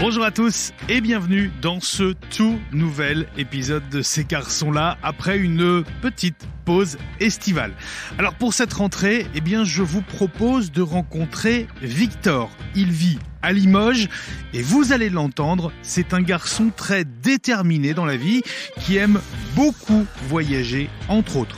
Bonjour à tous et bienvenue dans ce tout nouvel épisode de Ces garçons-là après une petite pause estivale. Alors pour cette rentrée, eh bien je vous propose de rencontrer Victor. Il vit à Limoges et vous allez l'entendre, c'est un garçon très déterminé dans la vie qui aime beaucoup voyager entre autres.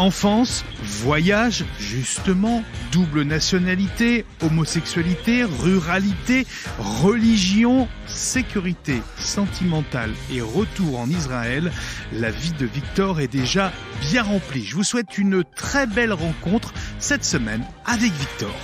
Enfance, voyage, justement, double nationalité, homosexualité, ruralité, religion, sécurité sentimentale et retour en Israël, la vie de Victor est déjà bien remplie. Je vous souhaite une très belle rencontre cette semaine avec Victor.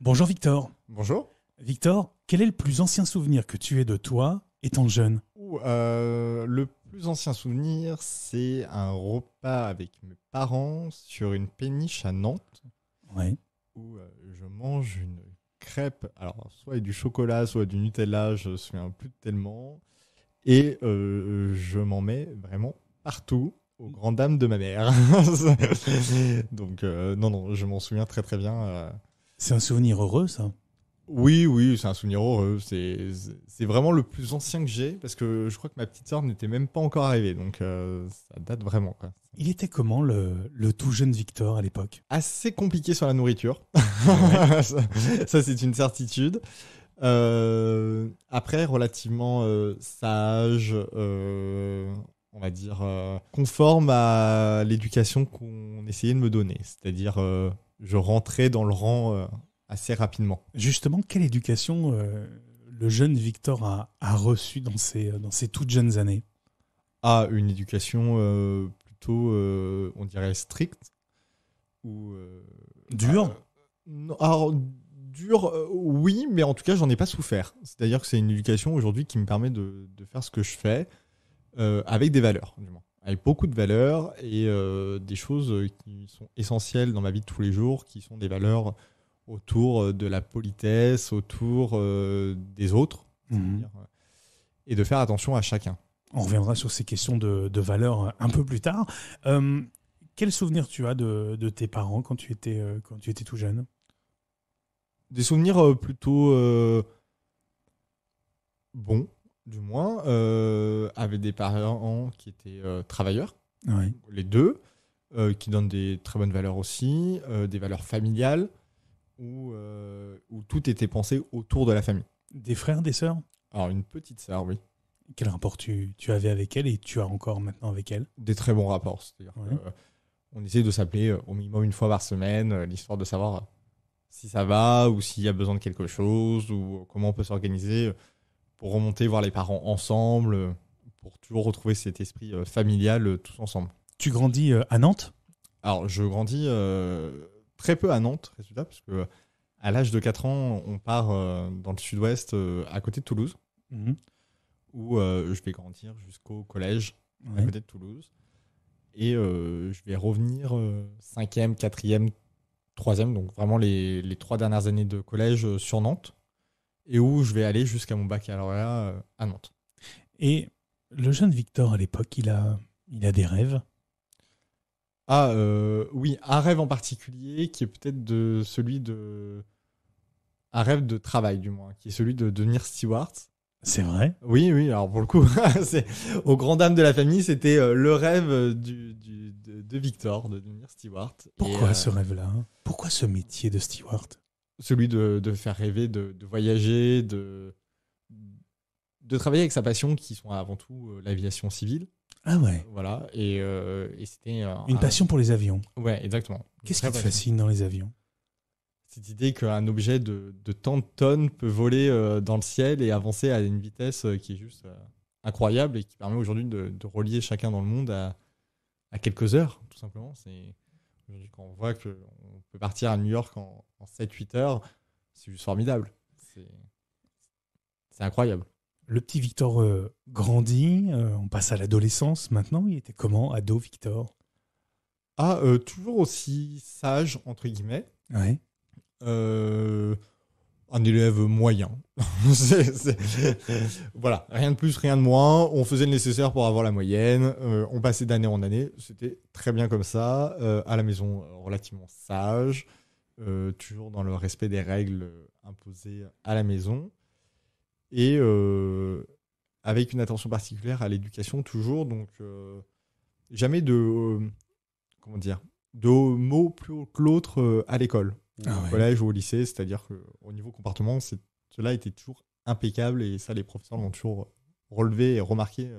Bonjour Victor. Bonjour. Victor, quel est le plus ancien souvenir que tu aies de toi étant jeune euh, Le plus ancien souvenir, c'est un repas avec mes Parents sur une péniche à Nantes où euh, je mange une crêpe, alors soit avec du chocolat, soit du Nutella, je ne me souviens plus tellement. Et euh, je m'en mets vraiment partout, aux grandes dames de ma mère. Donc, euh, non, non, je m'en souviens très très bien. C'est un souvenir heureux, ça oui, oui, c'est un souvenir heureux. C'est vraiment le plus ancien que j'ai parce que je crois que ma petite sœur n'était même pas encore arrivée. Donc euh, ça date vraiment. Il était comment le, tout jeune Victor à l'époque Assez compliqué sur la nourriture. ça, c'est une certitude. Euh, après, relativement euh, sage, on va dire conforme à l'éducation qu'on essayait de me donner. C'est-à-dire, je rentrais dans le rang assez rapidement. Justement, quelle éducation euh, le jeune Victor a, a reçue dans ses, euh, dans ses toutes jeunes années Ah, une éducation euh, plutôt, on dirait, stricte. Ou, dure Alors, dure, oui, mais en tout cas, j'en ai pas souffert. C'est-à-dire que c'est une éducation aujourd'hui qui me permet de, de, faire ce que je fais avec des valeurs, du moins avec beaucoup de valeurs et des choses qui sont essentielles dans ma vie de tous les jours, qui sont des valeurs autour euh, de la politesse, autour euh, des autres, mhm. euh, et de faire attention à chacun. On reviendra sur ces questions de, de valeur un peu plus tard. Quels souvenirs tu as de, tes parents quand tu étais, quand tu étais tout jeune Des souvenirs plutôt bons, du moins, avec des parents qui étaient travailleurs, les deux, qui donnent des très bonnes valeurs aussi, des valeurs familiales où, euh, où tout était pensé autour de la famille. Des frères, des sœurs Alors, une petite sœur, oui. Quel rapport tu, avais avec elle et tu as encore maintenant avec elle Des très bons rapports. Euh, on essaie de s'appeler euh, au minimum une fois par semaine, l'histoire de savoir si ça va ou s'il y a besoin de quelque chose ou comment on peut s'organiser pour remonter voir les parents ensemble, pour toujours retrouver cet esprit familial tous ensemble. Tu grandis à Nantes Alors, je grandis très peu à Nantes, résultat, parce que à l'âge de 4 ans, on part euh, dans le sud-ouest, euh, à côté de Toulouse, mhm. où euh, je vais grandir jusqu'au collège, à côté de Toulouse. Et je vais revenir 5e, 4e, 3e, donc vraiment les, trois dernières années de collège sur Nantes, et où je vais aller jusqu'à mon baccalauréat à Nantes. Et le jeune Victor, à l'époque, il a, il a des rêves ah euh, oui, un rêve en particulier qui est peut-être de celui de un rêve de travail du moins, qui est celui de devenir steward. C'est vrai. Oui, oui. Alors pour le coup, au grand dam de la famille, c'était euh, le rêve euh, de, Victor de devenir steward. Pourquoi ce rêve-là hein Pourquoi ce métier de steward Celui de, faire rêver, de, voyager, de de travailler avec sa passion qui sont avant tout l'aviation civile. Ah ouais. Voilà. Et, euh, c'était. Une passion pour les avions. Ouais, exactement. Qu'est-ce qui te fascine dans les avions Cette idée qu'un objet de, tant de tonnes peut voler euh, dans le ciel et avancer à une vitesse euh, qui est juste incroyable et qui permet aujourd'hui de, relier chacun dans le monde à, quelques heures, tout simplement. C'est aujourd'hui quand on voit qu'on peut partir à New York en, 7-8 heures, c'est juste formidable. c'est incroyable le petit Victor euh, grandit, euh, on passe à l'adolescence maintenant. Il était comment, ado Victor Ah, euh, toujours aussi sage, entre guillemets. un élève moyen. Voilà, rien de plus, rien de moins. On faisait le nécessaire pour avoir la moyenne. on passait d'année en année. C'était très bien comme ça. à la maison, relativement sage. toujours dans le respect des règles imposées à la maison et euh, avec une attention particulière à l'éducation toujours. Donc euh, jamais de euh, comment dire de mots plus haut que l'autre à l'école, ah au collège ou au lycée. C'est-à-dire qu'au niveau comportement, cela était toujours impeccable et ça, les professeurs l'ont toujours relevé et remarqué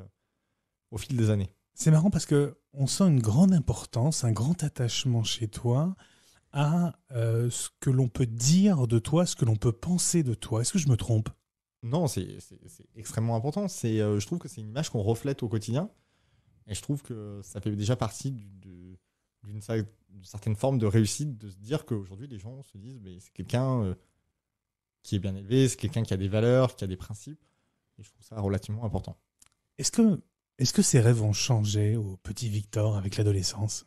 au fil des années. C'est marrant parce que on sent une grande importance, un grand attachement chez toi à ce que l'on peut dire de toi, ce que l'on peut penser de toi. Est-ce que je me trompe non, c'est extrêmement important. Euh, je trouve que c'est une image qu'on reflète au quotidien. Et je trouve que ça fait déjà partie d'une certaine forme de réussite de se dire qu'aujourd'hui, les gens se disent mais c'est quelqu'un euh, qui est bien élevé, c'est quelqu'un qui a des valeurs, qui a des principes. Et je trouve ça relativement important. Est-ce que, est que ces rêves ont changé au petit Victor avec l'adolescence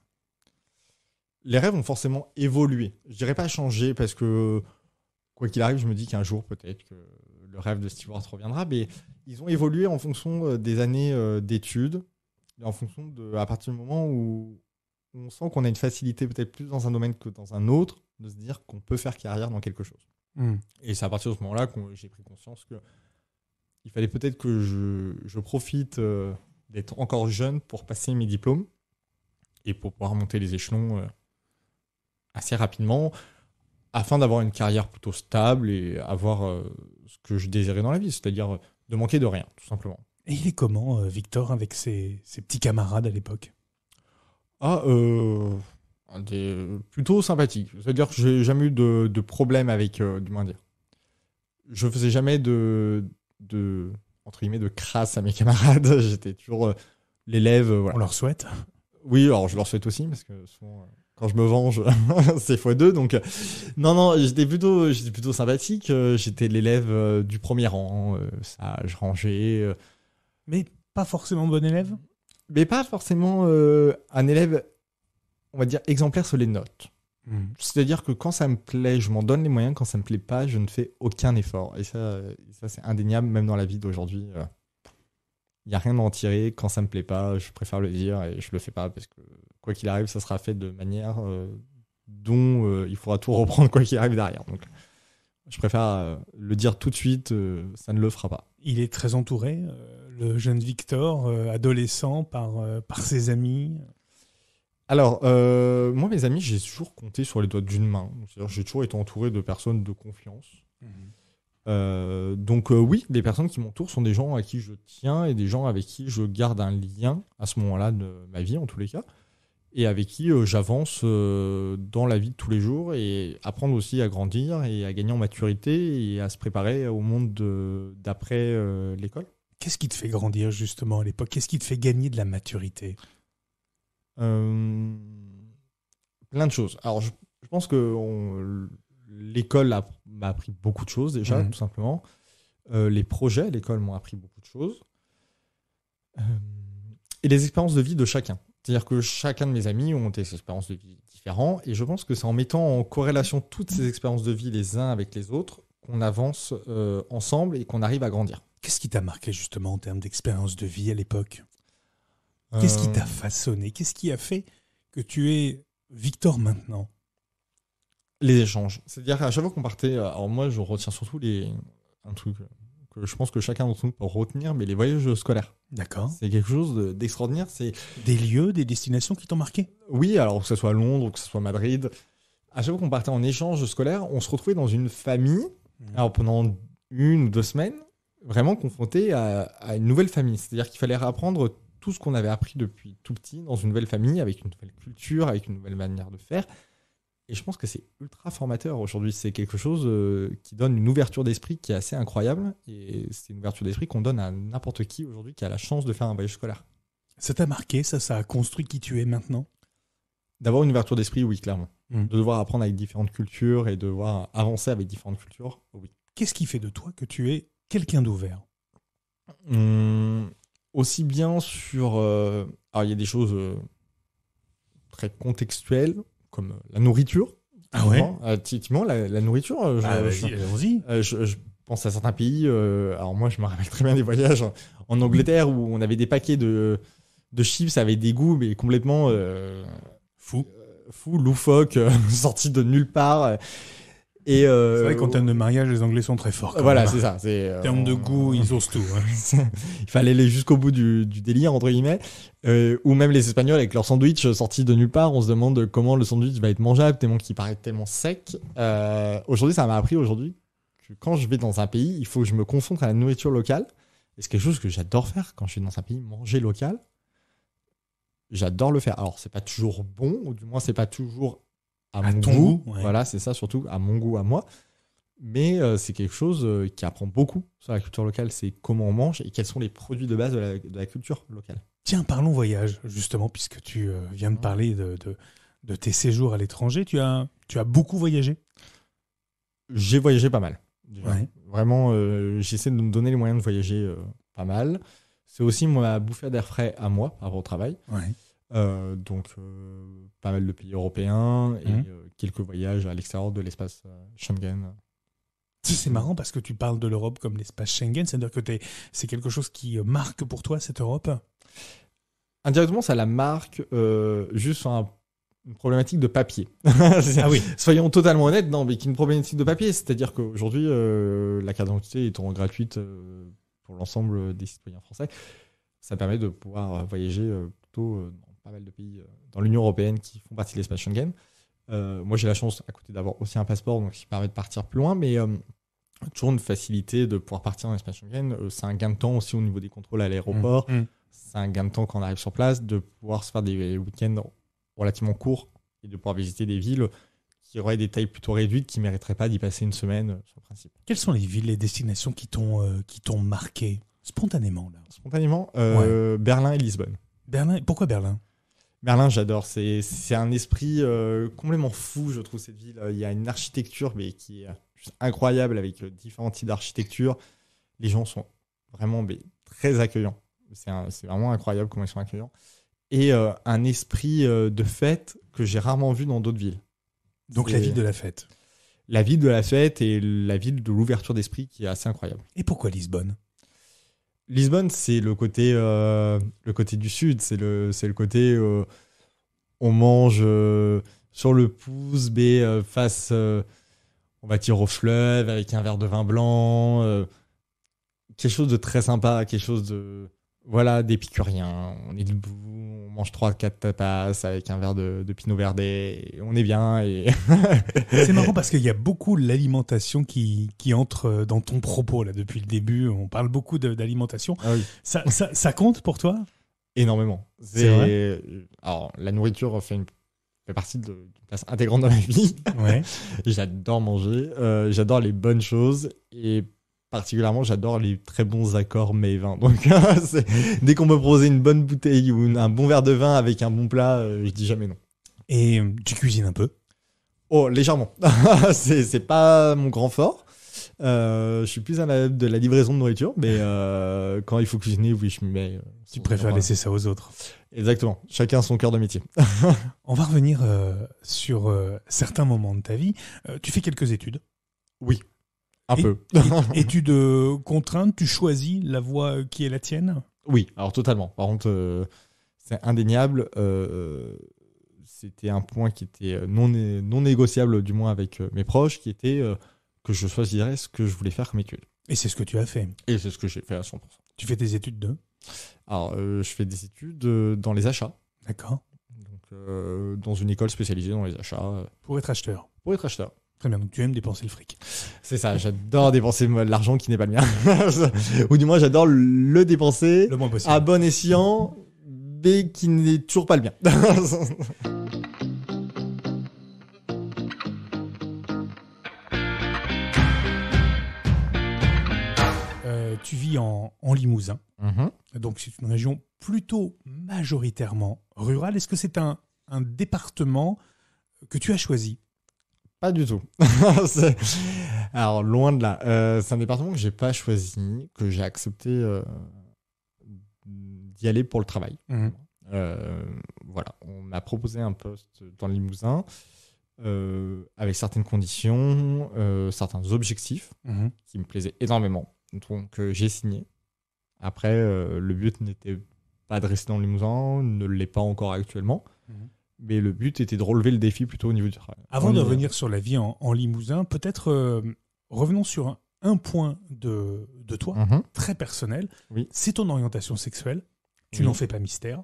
Les rêves ont forcément évolué. Je dirais pas changé parce que, quoi qu'il arrive, je me dis qu'un jour, peut-être que le rêve de Stewart reviendra, mais ils ont évolué en fonction euh, des années euh, d'études, et en fonction de, à partir du moment où on sent qu'on a une facilité peut-être plus dans un domaine que dans un autre, de se dire qu'on peut faire carrière dans quelque chose. Hmm. Et c'est à partir de ce moment-là que j'ai pris conscience que il fallait peut-être que je, profite euh, d'être encore jeune pour passer mes diplômes et pour pouvoir monter les échelons assez rapidement afin d'avoir une carrière plutôt stable et avoir que je désirais dans la vie, c'est-à-dire de manquer de rien, tout simplement. Et il est comment, euh, Victor, avec ses, petits camarades à l'époque Ah, euh, des, euh, plutôt sympathique. C'est-à-dire que j'ai jamais eu de, problème avec, du moins dire. Je faisais jamais de, de, entre guillemets, de crasse à mes camarades. J'étais toujours l'élève. On leur souhaite. Oui, alors je leur souhaite aussi, parce que souvent, quand je me venge, c'est x2. Donc, euh, non, non, j'étais plutôt, j'étais plutôt sympathique. Euh, j'étais l'élève euh, du premier rang, je rangeais... Mais pas forcément bon élève Mais pas forcément un élève, on va dire, exemplaire sur les notes. Hmm. C'est-à-dire que quand ça me plaît, je m'en donne les moyens. Quand ça me plaît pas, je ne fais aucun effort. Et ça, ça c'est indéniable, même dans la vie d'aujourd'hui il n'y a rien à en tirer. Quand ça me plaît pas, je préfère le dire et je le fais pas parce que quoi qu'il arrive, ça sera fait de manière euh, dont euh, il faudra tout reprendre quoi qu'il arrive derrière. Donc, je préfère euh, le dire tout de suite, ça ne le fera pas. Il est très entouré, le jeune Victor, adolescent, par, par ses amis. Alors, moi, mes amis, j'ai toujours compté sur les doigts d'une main. j'ai toujours été entouré de personnes de confiance. Mhm. Euh, donc euh, oui, les personnes qui m'entourent sont des gens à qui je tiens et des gens avec qui je garde un lien à ce moment-là de ma vie en tous les cas et avec qui euh, j'avance dans la vie de tous les jours et apprendre aussi à grandir et à gagner en maturité et à se préparer au monde d'après l'école. Qu'est-ce qui te fait grandir justement à l'époque Qu'est-ce qui te fait gagner de la maturité Plein de choses. Alors je, pense que on, l'école m'a appris beaucoup de choses déjà, mhm. tout simplement. Euh, les projets à l'école m'ont appris beaucoup de choses. Euh, et les expériences de vie de chacun. C'est-à-dire que chacun de mes amis ont des expériences de vie différentes. Et je pense que c'est en mettant en corrélation toutes ces expériences de vie les uns avec les autres qu'on avance euh, ensemble et qu'on arrive à grandir. Qu'est-ce qui t'a marqué justement en termes d'expérience de vie à l'époque Qu'est-ce qui t'a façonné Qu'est-ce qui a fait que tu es Victor maintenant les échanges. C'est-à-dire à chaque fois qu'on partait, euh, alors moi je retiens surtout les, un truc euh, que je pense que chacun d'entre nous peut retenir, mais les voyages scolaires. D'accord. C'est quelque chose d'extraordinaire. C'est Des lieux, des destinations qui t'ont marqué Oui, alors que ce soit Londres, que ce soit Madrid. À chaque fois qu'on partait en échange scolaire, on se retrouvait dans une famille, mmh. alors pendant une ou deux semaines, vraiment confronté à, une nouvelle famille. C'est-à-dire qu'il fallait réapprendre tout ce qu'on avait appris depuis tout petit dans une nouvelle famille, avec une nouvelle culture, avec une nouvelle manière de faire. Et je pense que c'est ultra formateur aujourd'hui. C'est quelque chose euh, qui donne une ouverture d'esprit qui est assez incroyable. Et c'est une ouverture d'esprit qu'on donne à n'importe qui aujourd'hui qui a la chance de faire un voyage scolaire. Ça t'a marqué, ça, ça a construit qui tu es maintenant D'avoir une ouverture d'esprit, oui, clairement. Hmm. De devoir apprendre avec différentes cultures et de devoir avancer avec différentes cultures, oui. Qu'est-ce qui fait de toi que tu es quelqu'un d'ouvert hmm, Aussi bien sur. Euh, alors, il y a des choses euh, très contextuelles comme euh, la nourriture. Ah ouais Typiquement, euh, la, nourriture. Euh, bah, je- pense à certains pays. alors moi, je me rappelle très bien des voyages en Angleterre où on avait des paquets de, de chips avec des goûts mais complètement fou Fou. loufoque sorti de nulle part euh, c'est vrai qu'en termes de mariage, les Anglais sont très forts. voilà, c'est ça. En termes de euh, goût, ils osent tout. Hein. Il fallait aller jusqu'au bout du, délire, entre guillemets. Euh, ou même les Espagnols avec leur sandwich euh, sorti de nulle part, on se demande comment le sandwich va être mangeable, tellement qu'il paraît tellement sec. aujourd'hui, ça m'a appris aujourd'hui que quand je vais dans un pays, il faut que je me concentre à la nourriture locale. Et c'est quelque chose que j'adore faire quand je suis dans un pays, manger local. J'adore le faire. Alors, c'est pas toujours bon, ou du moins, c'est pas toujours à, mon goût. Voilà, c'est ça surtout, à mon goût, à moi. Mais euh, c'est quelque chose euh, qui apprend beaucoup sur la culture locale. C'est comment on mange et quels sont les produits de base de la, culture locale. Tiens, parlons voyage, justement, puisque tu euh, viens de ah. parler de, de, tes séjours à l'étranger. Tu as, tu as beaucoup voyagé J'ai voyagé pas mal. Vraiment, j'essaie de me donner les moyens de voyager pas mal. C'est aussi ma bouffée d'air frais à moi, avant le travail. Ouais. Euh, donc, euh, pas mal de pays européens et mhm. euh, quelques voyages à l'extérieur de l'espace Schengen. C'est marrant parce que tu parles de l'Europe comme l'espace Schengen, c'est-à-dire que c'est quelque chose qui marque pour toi cette Europe Indirectement, ça la marque juste sur une problématique de papier. Ah oui. Soyons totalement honnêtes, non, mais qui une problématique de papier, c'est-à-dire qu'aujourd'hui, la carte d'identité étant gratuite pour l'ensemble des citoyens français, ça permet de pouvoir voyager plutôt pas mal de pays euh, dans l'Union européenne qui font partie de l'espace Schengen. Euh, moi, j'ai la chance à côté d'avoir aussi un passeport, donc qui permet de partir plus loin, mais euh, toujours une facilité de pouvoir partir dans l'espace Schengen. c'est un gain de temps aussi au niveau des contrôles à l'aéroport. Mmh, mmh. C'est un gain de temps quand on arrive sur place de pouvoir se faire des week-ends relativement courts et de pouvoir visiter des villes qui auraient des tailles plutôt réduites, qui ne mériteraient pas d'y passer une semaine sur principe. Quelles sont les villes, les destinations qui t'ont marqué spontanément là Spontanément, Berlin et Lisbonne. Berlin, pourquoi Berlin Berlin, j'adore. C'est, un esprit euh, complètement fou, je trouve, cette ville. Il y a une architecture mais qui est incroyable avec euh, différents types d'architecture. Les gens sont vraiment très accueillants. C'est, vraiment incroyable comment ils sont accueillants. Et euh, un esprit de fête que j'ai rarement vu dans d'autres villes. Donc la ville de la fête. La ville de la fête et la ville de l'ouverture d'esprit qui est assez incroyable. Et pourquoi Lisbonne Lisbonne, c'est le côté, euh, le côté du sud, c'est le, le côté euh, on mange euh, sur le pouce, b face, on va tirer au fleuve avec un verre de vin blanc, quelque chose de très sympa, quelque chose de voilà, d'épicurien. On est debout, on mange 3-4 tapas avec un verre de, pinot verde, et on est bien. Et... c'est marrant parce qu'il y a beaucoup l'alimentation qui, qui entre euh, dans ton propos là depuis le début. On parle beaucoup d'alimentation. Ah ça, ça, compte pour toi Énormément. C'est Alors, la nourriture fait, fait partie d'une place intégrante dans ma vie. j'adore manger, euh, j'adore les bonnes choses et particulièrement, j'adore les très bons accords mets vins. Hein. Donc, dès qu'on me proposer une bonne bouteille ou un bon verre de vin avec un bon plat, euh, je dis jamais non. Et euh, tu cuisines un peu Oh, légèrement. c'est pas mon grand fort. Euh, je suis plus à adepte de la livraison de nourriture, mais quand il faut cuisiner, oui, je me mets. tu préfères laisser ça aux autres. Exactement. Chacun son cœur de métier. On va revenir sur certains moments de ta vie. tu fais quelques études. Oui. Un peu. et, tu de contrainte, tu choisis la voie qui est la tienne Oui, alors totalement. Par contre, euh, c'est indéniable. Euh, euh, c'était un point qui était non, non négociable, du moins avec mes proches, qui était que je choisirais ce que je voulais faire comme étude. Et c'est ce que tu as fait. Et c'est ce que j'ai fait à 100%. Tu fais des études de Alors, je fais des études dans les achats. D'accord. Donc, dans une école spécialisée dans les achats. Pour être acheteur. Pour être acheteur. Très bien, donc tu aimes dépenser le fric. C'est ça, j'adore dépenser l'argent qui n'est pas le mien. Ou du moins, j'adore le dépenser le moins possible. à bon escient, mais qui n'est toujours pas le mien. Euh, tu vis en, Limousin, mhm. donc c'est une région plutôt majoritairement rurale. Est-ce que c'est un département que tu as choisi pas du tout. Alors, loin de là. Euh, c'est un département que j'ai pas choisi, que j'ai accepté euh, d'y aller pour le travail. Mhm. Euh, voilà, on m'a proposé un poste dans le Limousin avec certaines conditions, certains objectifs mhm. qui me plaisaient énormément. Donc, j'ai signé. Après, le but n'était pas de rester dans le Limousin, ne l'est pas encore actuellement. Mhm mais le but était de relever le défi plutôt au niveau du travail. Avant de revenir sur la vie en, Limousin, peut-être euh, revenons sur un, point de, de toi, mhm. très personnel. C'est ton orientation sexuelle. Tu n'en fais pas mystère,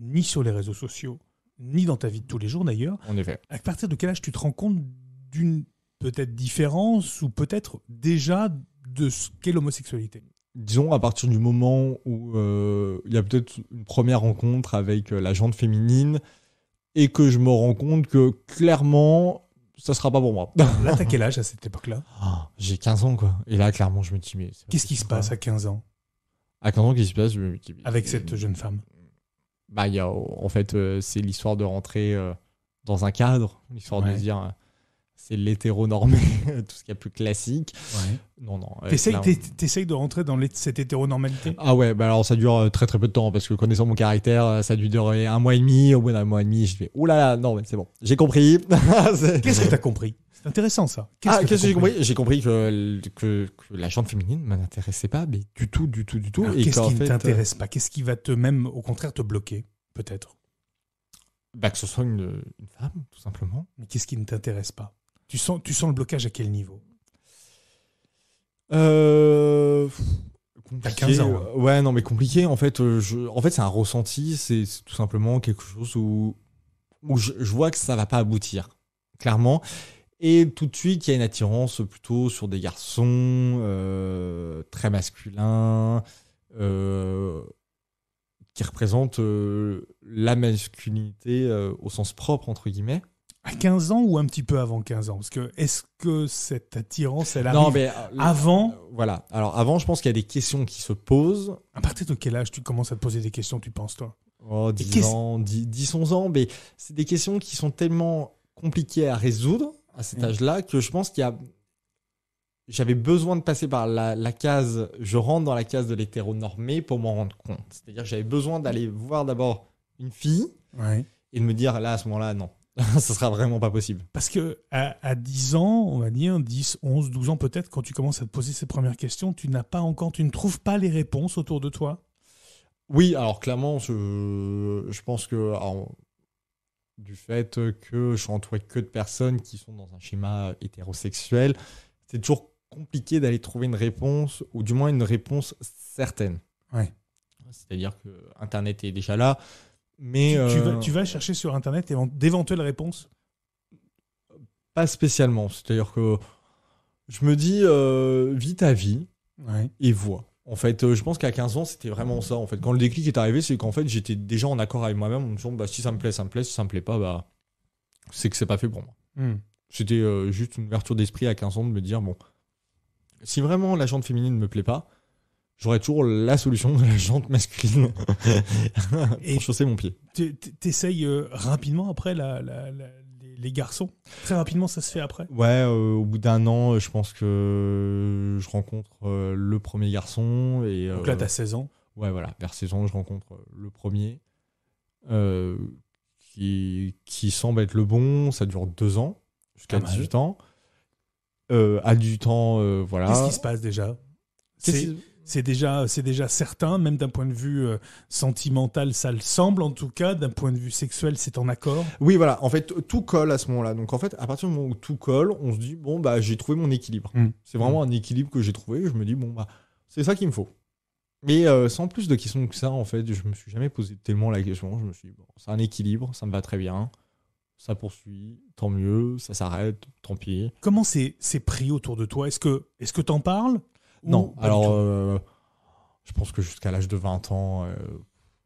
ni sur les réseaux sociaux, ni dans ta vie de tous les jours d'ailleurs. En effet. À partir de quel âge tu te rends compte d'une peut-être différence ou peut-être déjà de ce qu'est l'homosexualité disons à partir du moment où euh, il y a peut-être une première rencontre avec euh, la jante féminine, et que je me rends compte que clairement, ça sera pas pour moi. là, t'as quel âge à cette époque-là ah, J'ai 15 ans, quoi. Et là, clairement, je me dis, mais. Qu'est-ce qui se passe à 15 ans À 15 ans, qu'est-ce qui se passe Avec cette jeune femme bah, En fait, euh, c'est l'histoire de rentrer euh, dans un cadre, l'histoire de dire euh, c'est l'hétéronormé, tout ce qu'il y a plus classique. Non, non. Euh, t'essayes, de rentrer dans cette hétéronormalité Ah ouais, bah alors ça dure euh, très très peu de temps, parce que connaissant mon caractère, euh, ça dure durer un mois et demi. Au bout d'un mois et demi, je fais, oulala, là non, mais c'est bon, j'ai compris. Qu'est-ce que t'as compris C'est intéressant ça. Qu'est-ce ah, que, j'ai compris J'ai compris que, que, la chante féminine ne m'intéressait pas, mais du tout, du tout, du tout. qu'est-ce qui ne t'intéresse pas Qu'est-ce qui va te même, au contraire, te bloquer, peut-être bah, Que ce soit une femme, tout simplement. Mais qu'est-ce qui ne t'intéresse pas tu sens, tu sens le blocage à quel niveau euh... Hein. Ouais. non, mais compliqué. En fait, euh, en fait c'est un ressenti. C'est tout simplement quelque chose où, je, vois que ça va pas aboutir, clairement. Et tout de suite, il y a une attirance plutôt sur des garçons euh, très masculins, euh, qui représentent la masculinité au sens propre, entre guillemets à 15 ans ou un petit peu avant 15 ans Parce que est-ce que cette attirance, elle arrive non, mais, euh, avant Voilà. Alors avant, je pense qu'il y a des questions qui se posent. À partir de quel âge tu commences à te poser des questions, tu penses, toi oh, 10 ans, 10, 11 ans. Mais c'est des questions qui sont tellement compliquées à résoudre à cet âge-là que je pense qu'il y a... J'avais besoin de passer par la, case, je rentre dans la case de l'hétéronormé pour m'en rendre compte. C'est-à-dire j'avais besoin d'aller voir d'abord une fille et de me dire là à ce moment-là, non, ça sera vraiment pas possible. Parce que à, 10 ans, on va dire 10, 11, 12 ans peut-être, quand tu commences à te poser ces premières questions, tu n'as pas encore, tu ne trouves pas les réponses autour de toi. Oui, alors clairement, je, pense que du fait que je suis entouré que de personnes qui sont dans un schéma hétérosexuel, c'est toujours compliqué d'aller trouver une réponse ou du moins une réponse certaine. C'est-à-dire que Internet est déjà là. Mais euh, tu, vas, chercher sur Internet d'éventuelles réponses Pas spécialement. C'est-à-dire que je me dis, euh, vite ta vie et vois. En fait, euh, je pense qu'à 15 ans, c'était vraiment ça. En fait, quand le déclic est arrivé, c'est qu'en fait, j'étais déjà en accord avec moi-même en me disant, bah, si ça me plaît, ça me plaît, si ça me plaît pas, bah, c'est que c'est pas fait pour moi. Hmm. C'était juste une ouverture d'esprit à 15 ans de me dire, bon, si vraiment la jante féminine me plaît pas, j'aurais toujours la solution de la jante masculine et pour chausser mon pied. T'essayes euh, rapidement après les garçons Très rapidement, ça se fait après Ouais, euh, au bout d'un an, je pense que je rencontre euh, le premier garçon. Et, Donc là, t'as 16 ans Ouais, voilà, vers 16 ans, je rencontre le premier qui, qui semble être le bon. Ça dure deux ans, jusqu'à 18 ans. Euh, à du temps, voilà. Qu'est-ce qui se passe déjà C'est c'est déjà, déjà certain, même d'un point de vue euh, sentimental, ça le semble en tout cas. D'un point de vue sexuel, c'est en accord. Oui, voilà. En fait, tout colle à ce moment-là. Donc en fait, à partir du moment où tout colle, on se dit bon bah j'ai trouvé mon équilibre. Mm. C'est vraiment mm. un équilibre que j'ai trouvé. Je me dis bon bah c'est ça qu'il me faut. Mais euh, sans plus de questions que ça, en fait, je me suis jamais posé tellement la question. Je me suis dit bon, c'est un équilibre, ça me va très bien ça poursuit, tant mieux, ça s'arrête, tant pis. Comment c'est pris autour de toi Est-ce que est-ce que parles non, alors euh, je pense que jusqu'à l'âge de 20 ans, euh,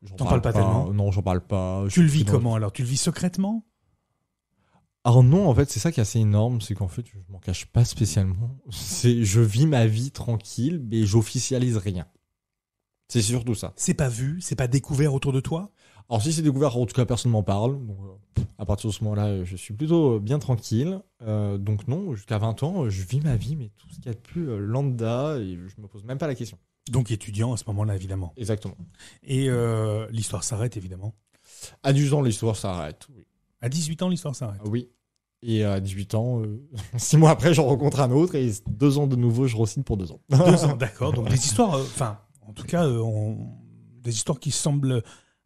j'en parle, pas, tellement. Non, j'en parle pas. Tu le vis comment alors Tu le vis secrètement Alors non, en fait, c'est ça qui est assez énorme, c'est qu'en fait, je m'en cache pas spécialement. C'est, je vis ma vie tranquille, mais j'officialise rien. C'est surtout ça. C'est pas vu, c'est pas découvert autour de toi Alors si c'est découvert, en tout cas personne m'en parle. Euh, à partir de ce moment-là, je suis plutôt euh, bien tranquille. Euh, donc non, jusqu'à 20 ans, je vis ma vie, mais tout ce qu'il y a de plus lambda, et je me pose même pas la question. Donc étudiant à ce moment-là, évidemment. Exactement. Et l'histoire s'arrête, évidemment. À 18 ans, l'histoire s'arrête, À 18 ans, l'histoire s'arrête Oui. Et à 18 ans, six mois après, j'en rencontre un autre, et deux ans de nouveau, je re pour deux ans. 2 ans, d'accord. Donc les histoires, enfin en tout cas, euh, des histoires qui semblent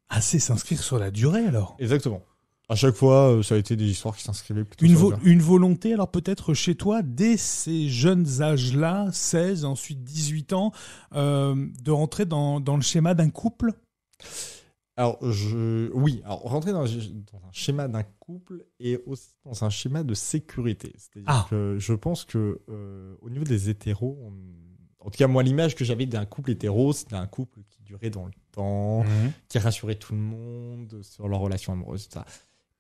assez s'inscrire sur la durée alors. Exactement. À chaque fois, euh, ça a été des histoires qui s'inscrivaient plutôt une, une volonté, alors peut-être chez toi, dès ces jeunes âges-là, 16, ensuite 18 ans, euh, de rentrer dans, le schéma d'un couple Alors, je... oui, alors, rentrer dans, un schéma d'un couple et aussi dans un schéma de sécurité. C'est-à-dire ah. que je pense que au niveau des hétéros, on en tout cas, moi, l'image que j'avais d'un couple hétéro, c'était un couple qui durait dans le temps, mhm. qui rassurait tout le monde sur leur relation amoureuse, ça.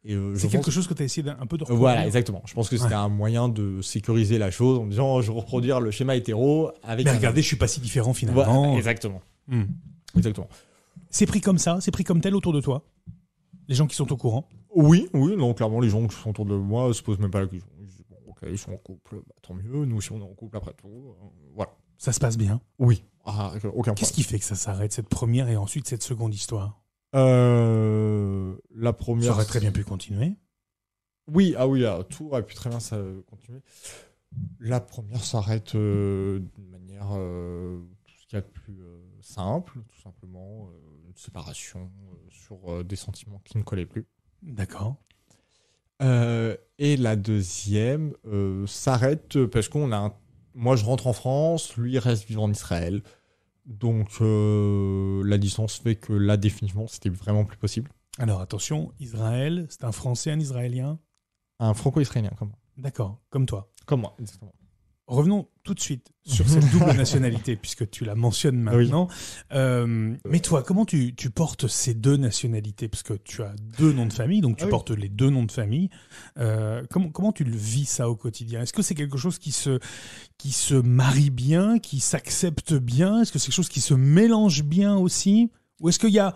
Euh, c'est quelque chose que tu as essayé un peu de euh, reproduire. Voilà, exactement. Je pense que c'était un moyen de sécuriser la chose en disant oh, je vais reproduire le schéma hétéro avec. Mais regardez, je suis pas si différent finalement. exactement. Hmm. Exactement. C'est pris comme ça, c'est pris comme tel autour de toi Les gens qui sont au courant Oui, oui, non, clairement, les gens qui sont autour de moi se posent même pas la question. Ils, ils sont en couple, bah, tant mieux, nous si on est en couple après tout. Euh, voilà. Ça se passe bien Oui. Ah, aucun Qu'est-ce qui fait que ça s'arrête, cette première et ensuite cette seconde histoire euh, La première. Ça aurait très bien pu continuer. Oui, ah oui, ah, tout aurait pu très bien ça, continuer. La première s'arrête euh, d'une manière euh, tout ce qu'il y a de plus simple, tout simplement. une séparation sur des sentiments qui ne collaient plus. D'accord. et la deuxième s'arrête parce qu'on a un moi, je rentre en France, lui, reste vivant en Israël. Donc, euh, la distance fait que là, définitivement, c'était vraiment plus possible. Alors, attention, Israël, c'est un Français, un Israélien Un franco-israélien, comme moi. D'accord, comme toi. Comme moi, exactement. Revenons tout de suite sur cette double nationalité, puisque tu la mentionnes maintenant. Euh, mais toi, comment tu, portes ces deux nationalités Parce que tu as deux noms de famille, donc tu ah portes les deux noms de famille. Euh, comment, comment tu le vis ça au quotidien Est-ce que c'est quelque chose qui se, qui se marie bien, qui s'accepte bien Est-ce que c'est quelque chose qui se mélange bien aussi Ou est-ce qu'il y a...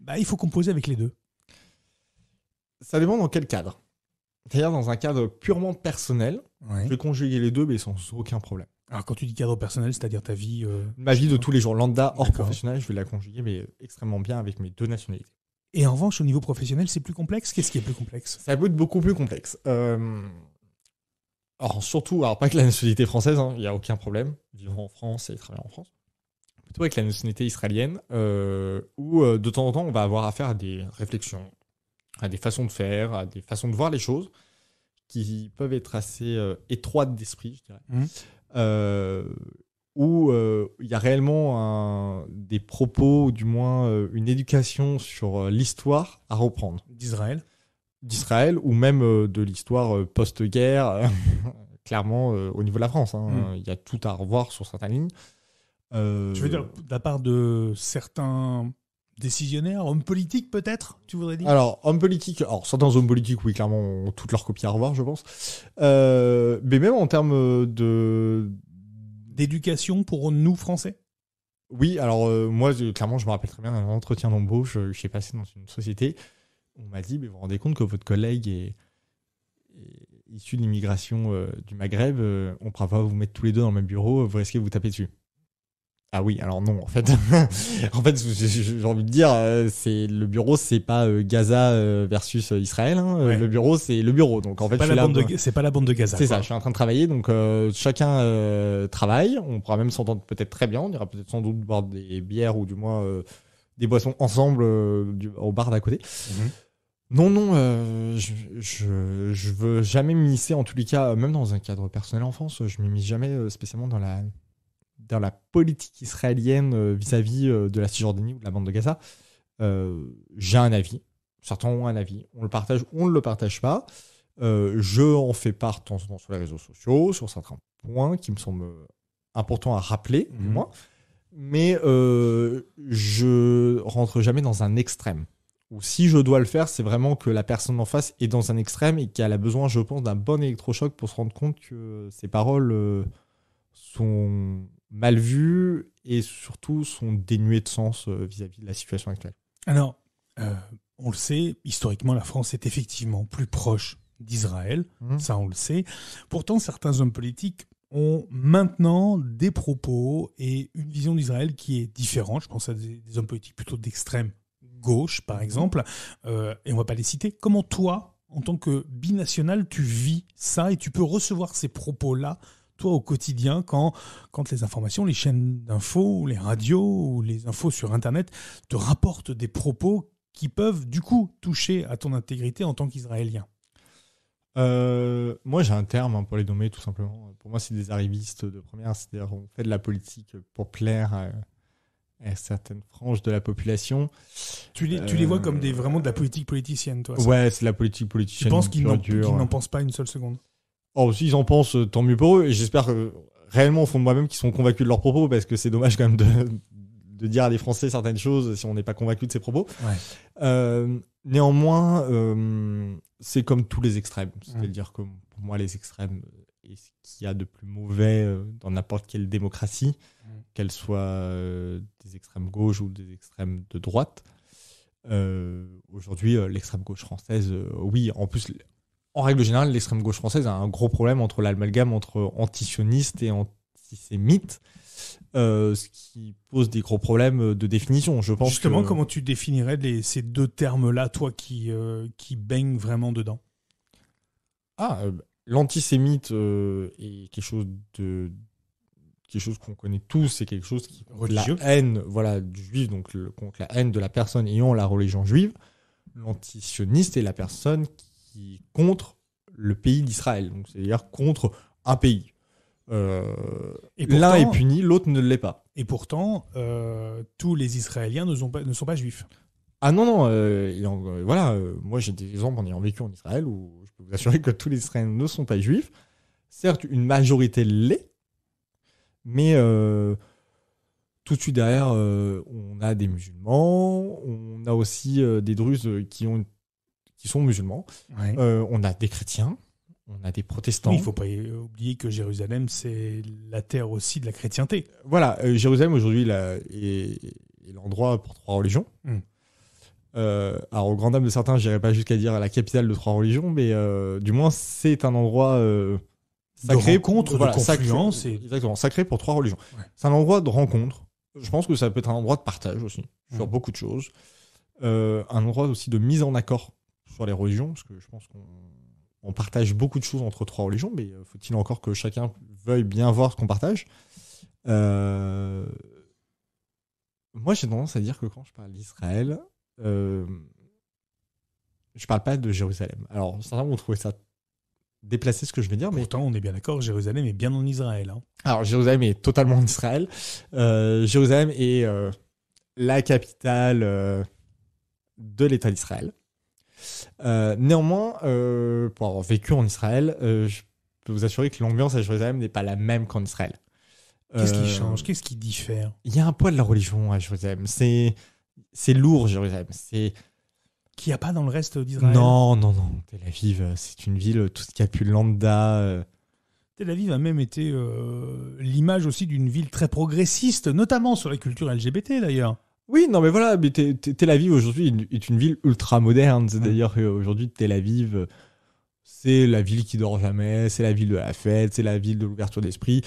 Bah, il faut composer avec les deux. Ça dépend dans quel cadre. C'est-à-dire dans un cadre purement personnel, je vais conjuguer les deux, mais sans aucun problème. Alors quand tu dis cadre personnel, c'est-à-dire ta vie... Euh, Ma vie de tous les jours, lambda hors professionnel, je vais la conjuguer mais extrêmement bien avec mes deux nationalités. Et en revanche, au niveau professionnel, c'est plus complexe Qu'est-ce qui est plus complexe Ça peut être beaucoup plus complexe. Euh, alors surtout, alors pas que la nationalité française, il hein, n'y a aucun problème, vivant en France et travailler en France. Plutôt avec la nationalité israélienne, euh, où de temps en temps, on va avoir à faire des réflexions à des façons de faire, à des façons de voir les choses qui peuvent être assez euh, étroites d'esprit, je dirais, mmh. euh, où euh, il y a réellement un, des propos, ou du moins une éducation sur l'histoire à reprendre. D'Israël D'Israël, ou même de l'histoire post-guerre, clairement, au niveau de la France. Hein. Mmh. Il y a tout à revoir sur certaines lignes. Je veux dire, de la part de certains décisionnaire, homme politique peut-être, tu voudrais dire Alors, homme politique, alors certains hommes politiques, oui, clairement, ont toutes leurs copies à revoir, je pense. Euh, mais même en termes de... D'éducation pour nous, Français Oui, alors euh, moi, clairement, je me rappelle très bien d'un entretien d'embauche euh, je suis passé dans une société. On m'a dit, mais vous vous rendez compte que votre collègue est, issu de l'immigration du Maghreb, on ne pourra pas vous mettre tous les deux dans le même bureau, vous risquez de vous taper dessus. Ah oui, alors non, en fait. en fait, j'ai envie de dire, euh, c'est le bureau, c'est pas euh, Gaza euh, versus Israël. Hein. Le bureau, c'est le bureau. Donc en fait, pas la bande c'est pas la bande de Gaza. C'est ça. Je suis en train de travailler, donc chacun travaille. On pourra même s'entendre peut-être très bien. On ira peut-être sans doute boire des bières ou du moins des boissons ensemble au bar d'à côté. Mhm. Non, non, je, je, veux jamais m'immiscer, en tous les cas, même dans un cadre personnel en France, je m'immisce jamais spécialement dans la dans la politique israélienne euh, vis-à-vis euh, de la Cisjordanie ou de la bande de Gaza, euh, j'ai un avis. Certains ont un avis. On le partage, on ne le partage pas. je en fais part tant temps en sur les réseaux sociaux, sur certains points qui me semblent importants à rappeler, du mhm. moins mais je rentre jamais dans un extrême. Ou si je dois le faire, c'est vraiment que la personne en face est dans un extrême et qu'elle a besoin, je pense, d'un bon électrochoc pour se rendre compte que ses paroles sont mal vu et surtout sont dénués de sens euh, vis-à-vis de la situation actuelle Alors, euh, on le sait, historiquement, la France est effectivement plus proche d'Israël, mhm. ça on le sait. Pourtant, certains hommes politiques ont maintenant des propos et une vision d'Israël qui est différente. Je pense à des, hommes politiques plutôt d'extrême gauche, par mhm. exemple, euh, et on ne va pas les citer. Comment toi, en tant que binational, tu vis ça et tu peux recevoir ces propos-là toi au quotidien quand, quand les informations, les chaînes d'infos, les radios ou les infos sur Internet te rapportent des propos qui peuvent du coup toucher à ton intégrité en tant qu'Israélien euh, moi, j'ai un terme hein, pour les nommer, tout simplement. Pour moi, c'est des arrivistes de première. C'est-à-dire, on fait de la politique pour plaire à, certaines franges de la population. Tu les, tu les vois comme des, euh, vraiment de la politique politicienne, toi Ouais, c'est de la politique politicienne. Tu penses qu'ils n'en pense pensent pas une seule seconde Oh, s'ils en pensent, tant mieux pour eux. Et j'espère que réellement au fond de moi-même qu'ils sont convaincus de leurs propos, parce que c'est dommage quand même de, dire à des Français certaines choses si on n'est pas convaincu de ses propos. Euh, néanmoins, euh, c'est comme tous les extrêmes. C'est-à-dire que pour moi, les extrêmes, et ce qu'il y a de plus mauvais euh, dans n'importe quelle démocratie, mm. qu'elle soit des extrêmes gauche ou des extrêmes de droite, aujourd'hui, l'extrême gauche française, oui, en plus, en règle générale, l'extrême gauche française a un gros problème entre l'amalgame entre antisioniste et antisémite, euh, ce qui pose des gros problèmes de définition. Je pense Justement, comment tu définirais ces deux termes-là, toi qui, euh, baignes vraiment dedans Ah, euh, l'antisémite est quelque chose de quelque chose qu'on connaît tous, c'est quelque chose qui Religieux. la haine, voilà, du juif, donc le, contre la haine de la personne ayant la religion juive l'antisioniste est la personne qui qui contre le pays d'Israël, donc c'est-à-dire contre un pays. Euh, L'un est puni, l'autre ne l'est pas. Et pourtant, euh, tous les Israéliens ne sont pas, ne sont pas juifs. Ah non, non, euh, euh, voilà, moi j'ai des exemples en ayant vécu en Israël où je peux vous assurer que tous les Israéliens ne sont pas juifs. Certes, une majorité l'est, mais tout de suite derrière, on a des musulmans, on a aussi des druzes qui ont une sont musulmans. Euh, on a des chrétiens, on a des protestants. il ne faut pas oublier que Jérusalem, c'est la terre aussi de la chrétienté. Voilà, euh, Jérusalem aujourd'hui est, l'endroit pour trois religions. Mm. Euh, alors, au grand âme de certains, je n'irai pas jusqu'à dire la capitale de trois religions, mais du moins, c'est un endroit sacré. contre Exactement, sacré pour trois religions. C'est un endroit de rencontre. Je pense que ça peut être un endroit de partage aussi, sur mm. beaucoup de choses. un endroit aussi de mise en accord sur les religions, parce que je pense qu'on partage beaucoup de choses entre trois religions, mais euh, faut-il encore que chacun veuille bien voir ce qu'on partage euh, Moi, j'ai tendance à dire que quand je parle d'Israël, euh, je parle pas de Jérusalem. Alors, certains vont trouver ça déplacé, ce que je vais dire. Mais... Pourtant, on est bien d'accord, Jérusalem est bien en Israël. Hein. Alors, Jérusalem est totalement en Israël. Jérusalem est la capitale de l'État d'Israël. Euh, néanmoins, euh, pour avoir vécu en Israël, euh, je peux vous assurer que l'ambiance à Jérusalem n'est pas la même qu'en Israël. Qu'est-ce qui change Qu'est-ce qui diffère Il y a un poids de la religion à Jérusalem. C'est c'est lourd Jérusalem. C'est qu'il n'y a pas dans le reste d'Israël. Non, non, non. Tel Aviv, c'est une ville tout ce qui a pu lambda. Tel Aviv a même été l'image aussi d'une ville très progressiste, notamment sur les cultures LGBT d'ailleurs. Oui, non, mais voilà, mais Tel Aviv aujourd'hui est une ville ultra moderne. C'est mm. d'ailleurs euh, aujourd'hui Tel Aviv, euh, c'est la ville qui dort jamais, c'est la ville de la fête, c'est la ville de l'ouverture d'esprit.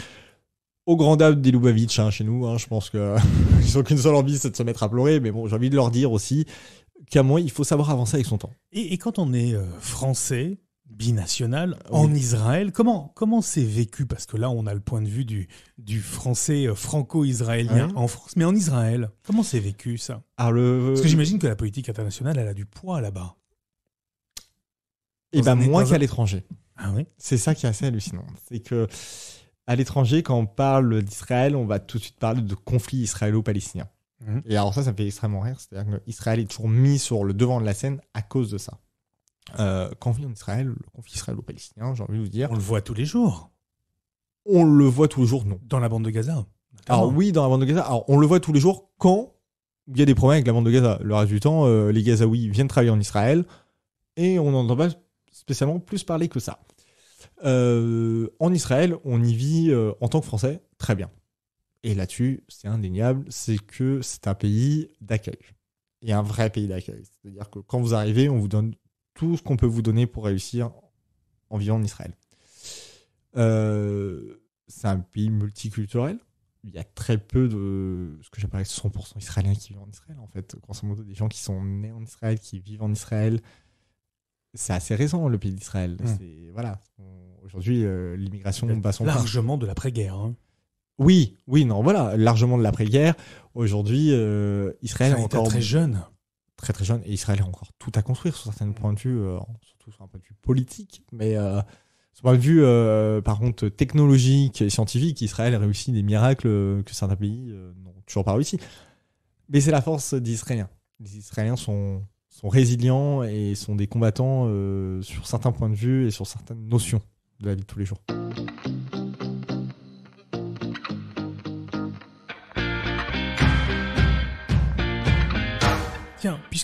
Au grand dame des Lubavitch hein, chez nous, hein, je pense qu'ils n'ont qu'une seule envie, c'est de se mettre à pleurer. Mais bon, j'ai envie de leur dire aussi qu'à moi, il faut savoir avancer avec son temps. Et, quand on est euh, français, binationale euh, en Israël. Comment comment c'est vécu Parce que là, on a le point de vue du, du français euh, franco-israélien en France, mais en Israël, comment c'est vécu ça Parce que j'imagine que la politique internationale, elle a du poids là-bas. Et eh ben moins qu'à l'étranger. Ah c'est ça qui est assez hallucinant. C'est que à l'étranger, quand on parle d'Israël, on va tout de suite parler de conflit israélo-palestinien. Mhm. Et alors ça, ça me fait extrêmement rire. C'est-à-dire qu'Israël est toujours mis sur le devant de la scène à cause de ça on euh, conflit en Israël, le conflit israélo-palestinien, j'ai envie de vous dire. On le voit tous les jours. On le voit tous les jours, non. Dans la bande de Gaza. Alors oui, dans la bande de Gaza. Alors on le voit tous les jours quand il y a des problèmes avec la bande de Gaza. Le reste du temps, euh, les Gazaouis viennent travailler en Israël et on n'entend pas spécialement plus parler que ça. Euh, en Israël, on y vit en tant que Français très bien. Et là-dessus, c'est indéniable, c'est que c'est un pays d'accueil. Et un vrai pays d'accueil. C'est-à-dire que quand vous arrivez, on vous donne tout ce qu'on peut vous donner pour réussir en vivant en Israël. Euh, c'est un pays multiculturel. Il y a très peu de ce que j'appelle 100% israéliens qui vivent en Israël, en fait. Grosso modo, des gens qui sont nés en Israël, qui vivent en Israël. C'est assez récent, le pays d'Israël. Hmm. Voilà. Aujourd'hui, euh, l'immigration bat son Largement de l'après-guerre. Hein. Oui, oui, non, voilà. Largement de l'après-guerre. Aujourd'hui, euh, Israël est encore. très jeune très très jeune, et Israël a encore tout à construire sur certains points de vue, euh, surtout sur un point de vue politique, mais euh, sur un point de vue euh, par contre technologique et scientifique, Israël réussit des miracles que certains pays n'ont toujours pas réussi. Mais c'est la force des Israéliens. Les Israéliens sont, sont résilients et sont des combattants sur certains points de vue et sur certaines notions de la vie de tous les jours.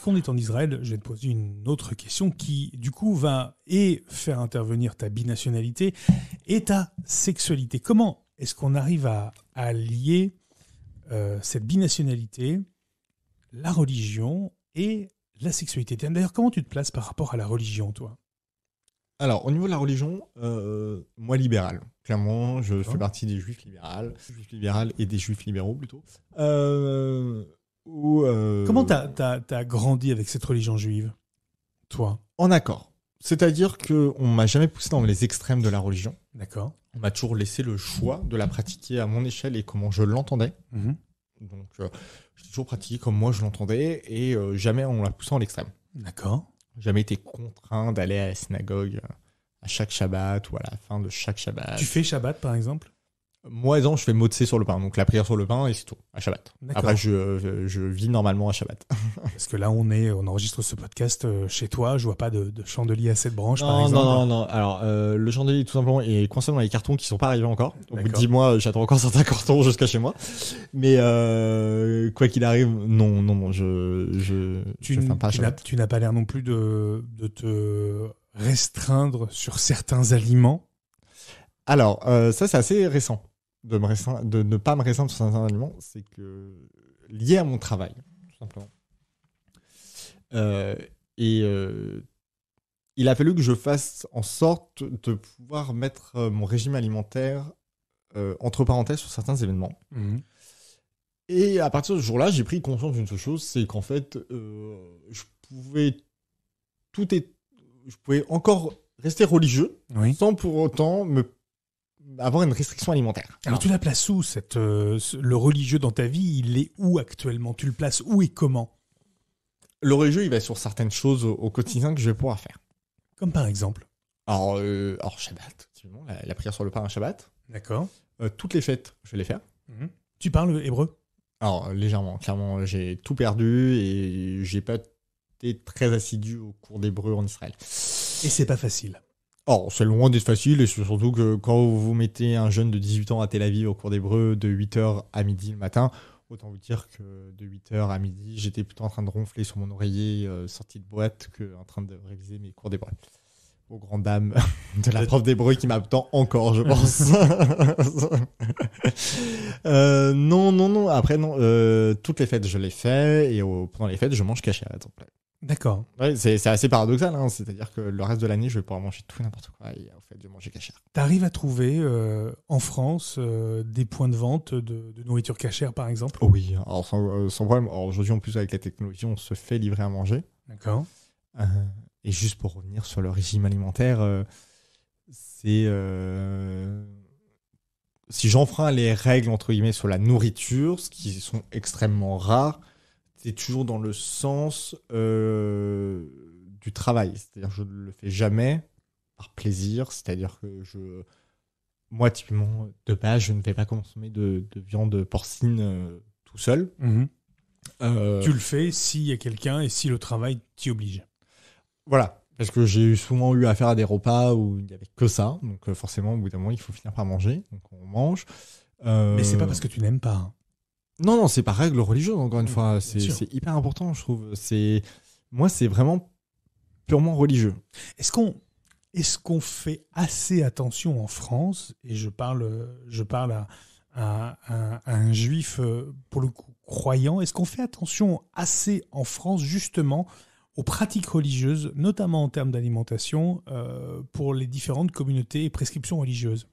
on est en Israël, je vais te poser une autre question qui, du coup, va et faire intervenir ta binationalité et ta sexualité. Comment est-ce qu'on arrive à, lier euh, cette binationalité, la religion et la sexualité D'ailleurs, comment tu te places par rapport à la religion, toi alors, au niveau de la religion, euh, moi libéral. Clairement, je fais partie des juifs libéraux, juifs libéraux et des juifs libéraux plutôt. Euh, euh, comment t'as as, grandi avec cette religion juive, toi En accord. C'est-à-dire que on m'a jamais poussé dans les extrêmes de la religion. D'accord. On m'a toujours laissé le choix de la pratiquer à mon échelle et comment je l'entendais. Mm-hmm. Donc, euh, j'ai toujours pratiqué comme moi je l'entendais et euh, jamais on l'a poussé en l'extrême. D'accord. Jamais été contraint d'aller à la synagogue à chaque Shabbat ou à la fin de chaque Shabbat. Tu fais Shabbat par exemple moi, non, je fais motsé sur le pain, donc la prière sur le pain et c'est tout, à Shabbat. Après, je, je, vis normalement à Shabbat. Parce que là, on est, on enregistre ce podcast euh, chez toi, je vois pas de, de chandelier à cette branche, par exemple. Non, non, non, alors euh, le chandelier, tout simplement, est coincé dans les cartons qui sont pas arrivés encore. Au bout de 10 mois, j'attends encore certains cartons jusqu'à chez moi. Mais euh, quoi qu'il arrive, non, non, non, je, je, tu n'as pas l'air non plus de, de te restreindre sur certains aliments alors, ça, c'est assez récent de, ne pas me restreindre sur certains aliments, c'est que lié à mon travail, tout simplement. Euh, et euh, il a fallu que je fasse en sorte de pouvoir mettre euh, mon régime alimentaire entre parenthèses sur certains événements. Mhm. Et à partir de ce jour-là, j'ai pris conscience d'une seule chose, c'est qu'en fait, je pouvais tout est, je pouvais encore rester religieux sans pour autant me avoir une restriction alimentaire. Alors, ah, tu la places où cette, euh, le religieux dans ta vie Il est où actuellement Tu le places où et comment Le religieux, il va sur certaines choses au, quotidien que je vais pouvoir faire. Comme par exemple euh, Alors, Shabbat, la, prière sur le pain Shabbat. D'accord. Euh, toutes les fêtes, je vais les faire. Mhm. Tu parles hébreu Alors, légèrement. Clairement, j'ai tout perdu et j'ai pas été très assidu au cours d'hébreu en Israël. Et c'est pas facile. Oh, c'est loin d'être facile, et surtout que quand vous mettez un jeune de 18 ans à Tel Aviv au cours d'hébreu de 8h à midi le matin, autant vous dire que de 8h à midi, j'étais plutôt en train de ronfler sur mon oreiller euh, sorti de boîte qu'en train de réviser mes cours breux. Aux grandes dames de la prof breux qui m'attend encore, je pense. Euh, non, non, non. Après, non. Euh, toutes les fêtes, je les fais, et pendant les fêtes, je mange caché, à D'accord. c'est assez paradoxal, hein. c'est-à-dire que le reste de l'année, je vais pouvoir manger tout n'importe quoi et au fait, je vais manger cachère. arrives à trouver euh, en France euh, des points de vente de, nourriture cachère, par exemple Oui, euh, sans, problème. Aujourd'hui, en plus, avec la technologie, on se fait livrer à manger. D'accord. et juste pour revenir sur le régime alimentaire, c'est. si j'enfreins les règles, entre guillemets, sur la nourriture, ce qui sont extrêmement rares, toujours dans le sens euh, du travail. C'est-à-dire je ne le fais jamais par plaisir. C'est-à-dire que je. Moi, typiquement, de base, je ne vais pas consommer de, viande porcine euh, tout seul. Mhm. Euh, tu le fais s'il y a quelqu'un et si le travail t'y oblige. Voilà. Parce que j'ai souvent eu affaire à des repas où il n'y avait que ça. Donc, forcément, au bout d'un moment, il faut finir par manger. Donc, on mange. Mais c'est pas parce que tu n'aimes pas. Hein. Non, non, c'est pas règle religieuse, encore une fois. C'est hyper important, je trouve. C'est Moi, c'est vraiment purement religieux. Est-ce qu'on est qu'on fait assez attention en France Et je parle, je parle à, un juif, euh, pour le coup, croyant. Est-ce qu'on fait attention assez en France, justement, aux pratiques religieuses, notamment en termes d'alimentation, euh, pour les différentes communautés et prescriptions religieuses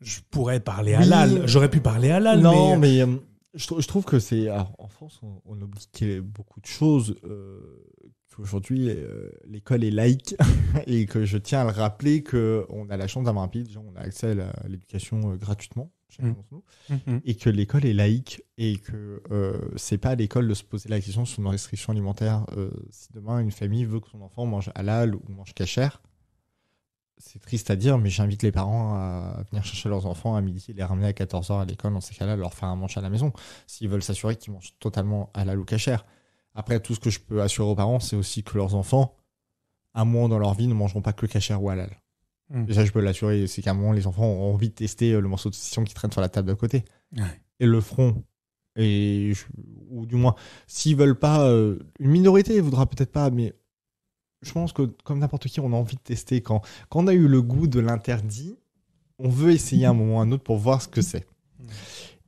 Je pourrais parler à Lal, J'aurais pu parler à halal. Non, mais, euh, euh, je, trouve que c'est. En France, on, on, oublie beaucoup de choses. Euh, Aujourd'hui, l'école est laïque et que je tiens à le rappeler qu'on a la chance d'avoir un pays, on a accès à l'éducation gratuitement. Mm. Mm-hmm. Et que l'école est laïque et que c'est pas à l'école de se poser la question sur nos restrictions alimentaires. si demain une famille veut que son enfant mange halal ou mange cachère, c'est triste à dire, mais j'invite les parents à venir chercher leurs enfants à midi et les ramener à 14h à l'école. Dans ces cas-là, leur faire un manche à la maison. S'ils veulent s'assurer qu'ils mangent totalement à la cachère. Après, tout ce que je peux assurer aux parents, c'est aussi que leurs enfants, à moins dans leur vie, ne mangeront pas que cachère ou halal. Déjà, hmm. je peux l'assurer, c'est qu'à un moment, les enfants ont envie de tester euh, le morceau de session qui traîne sur la table d'à côté. Et le feront. Et ou du moins, s'ils veulent pas, euh, une minorité voudra peut-être pas, mais je pense que comme n'importe qui, on a envie de tester. Quand, quand on a eu le goût de l'interdit, on veut essayer un moment ou un autre pour voir ce que c'est.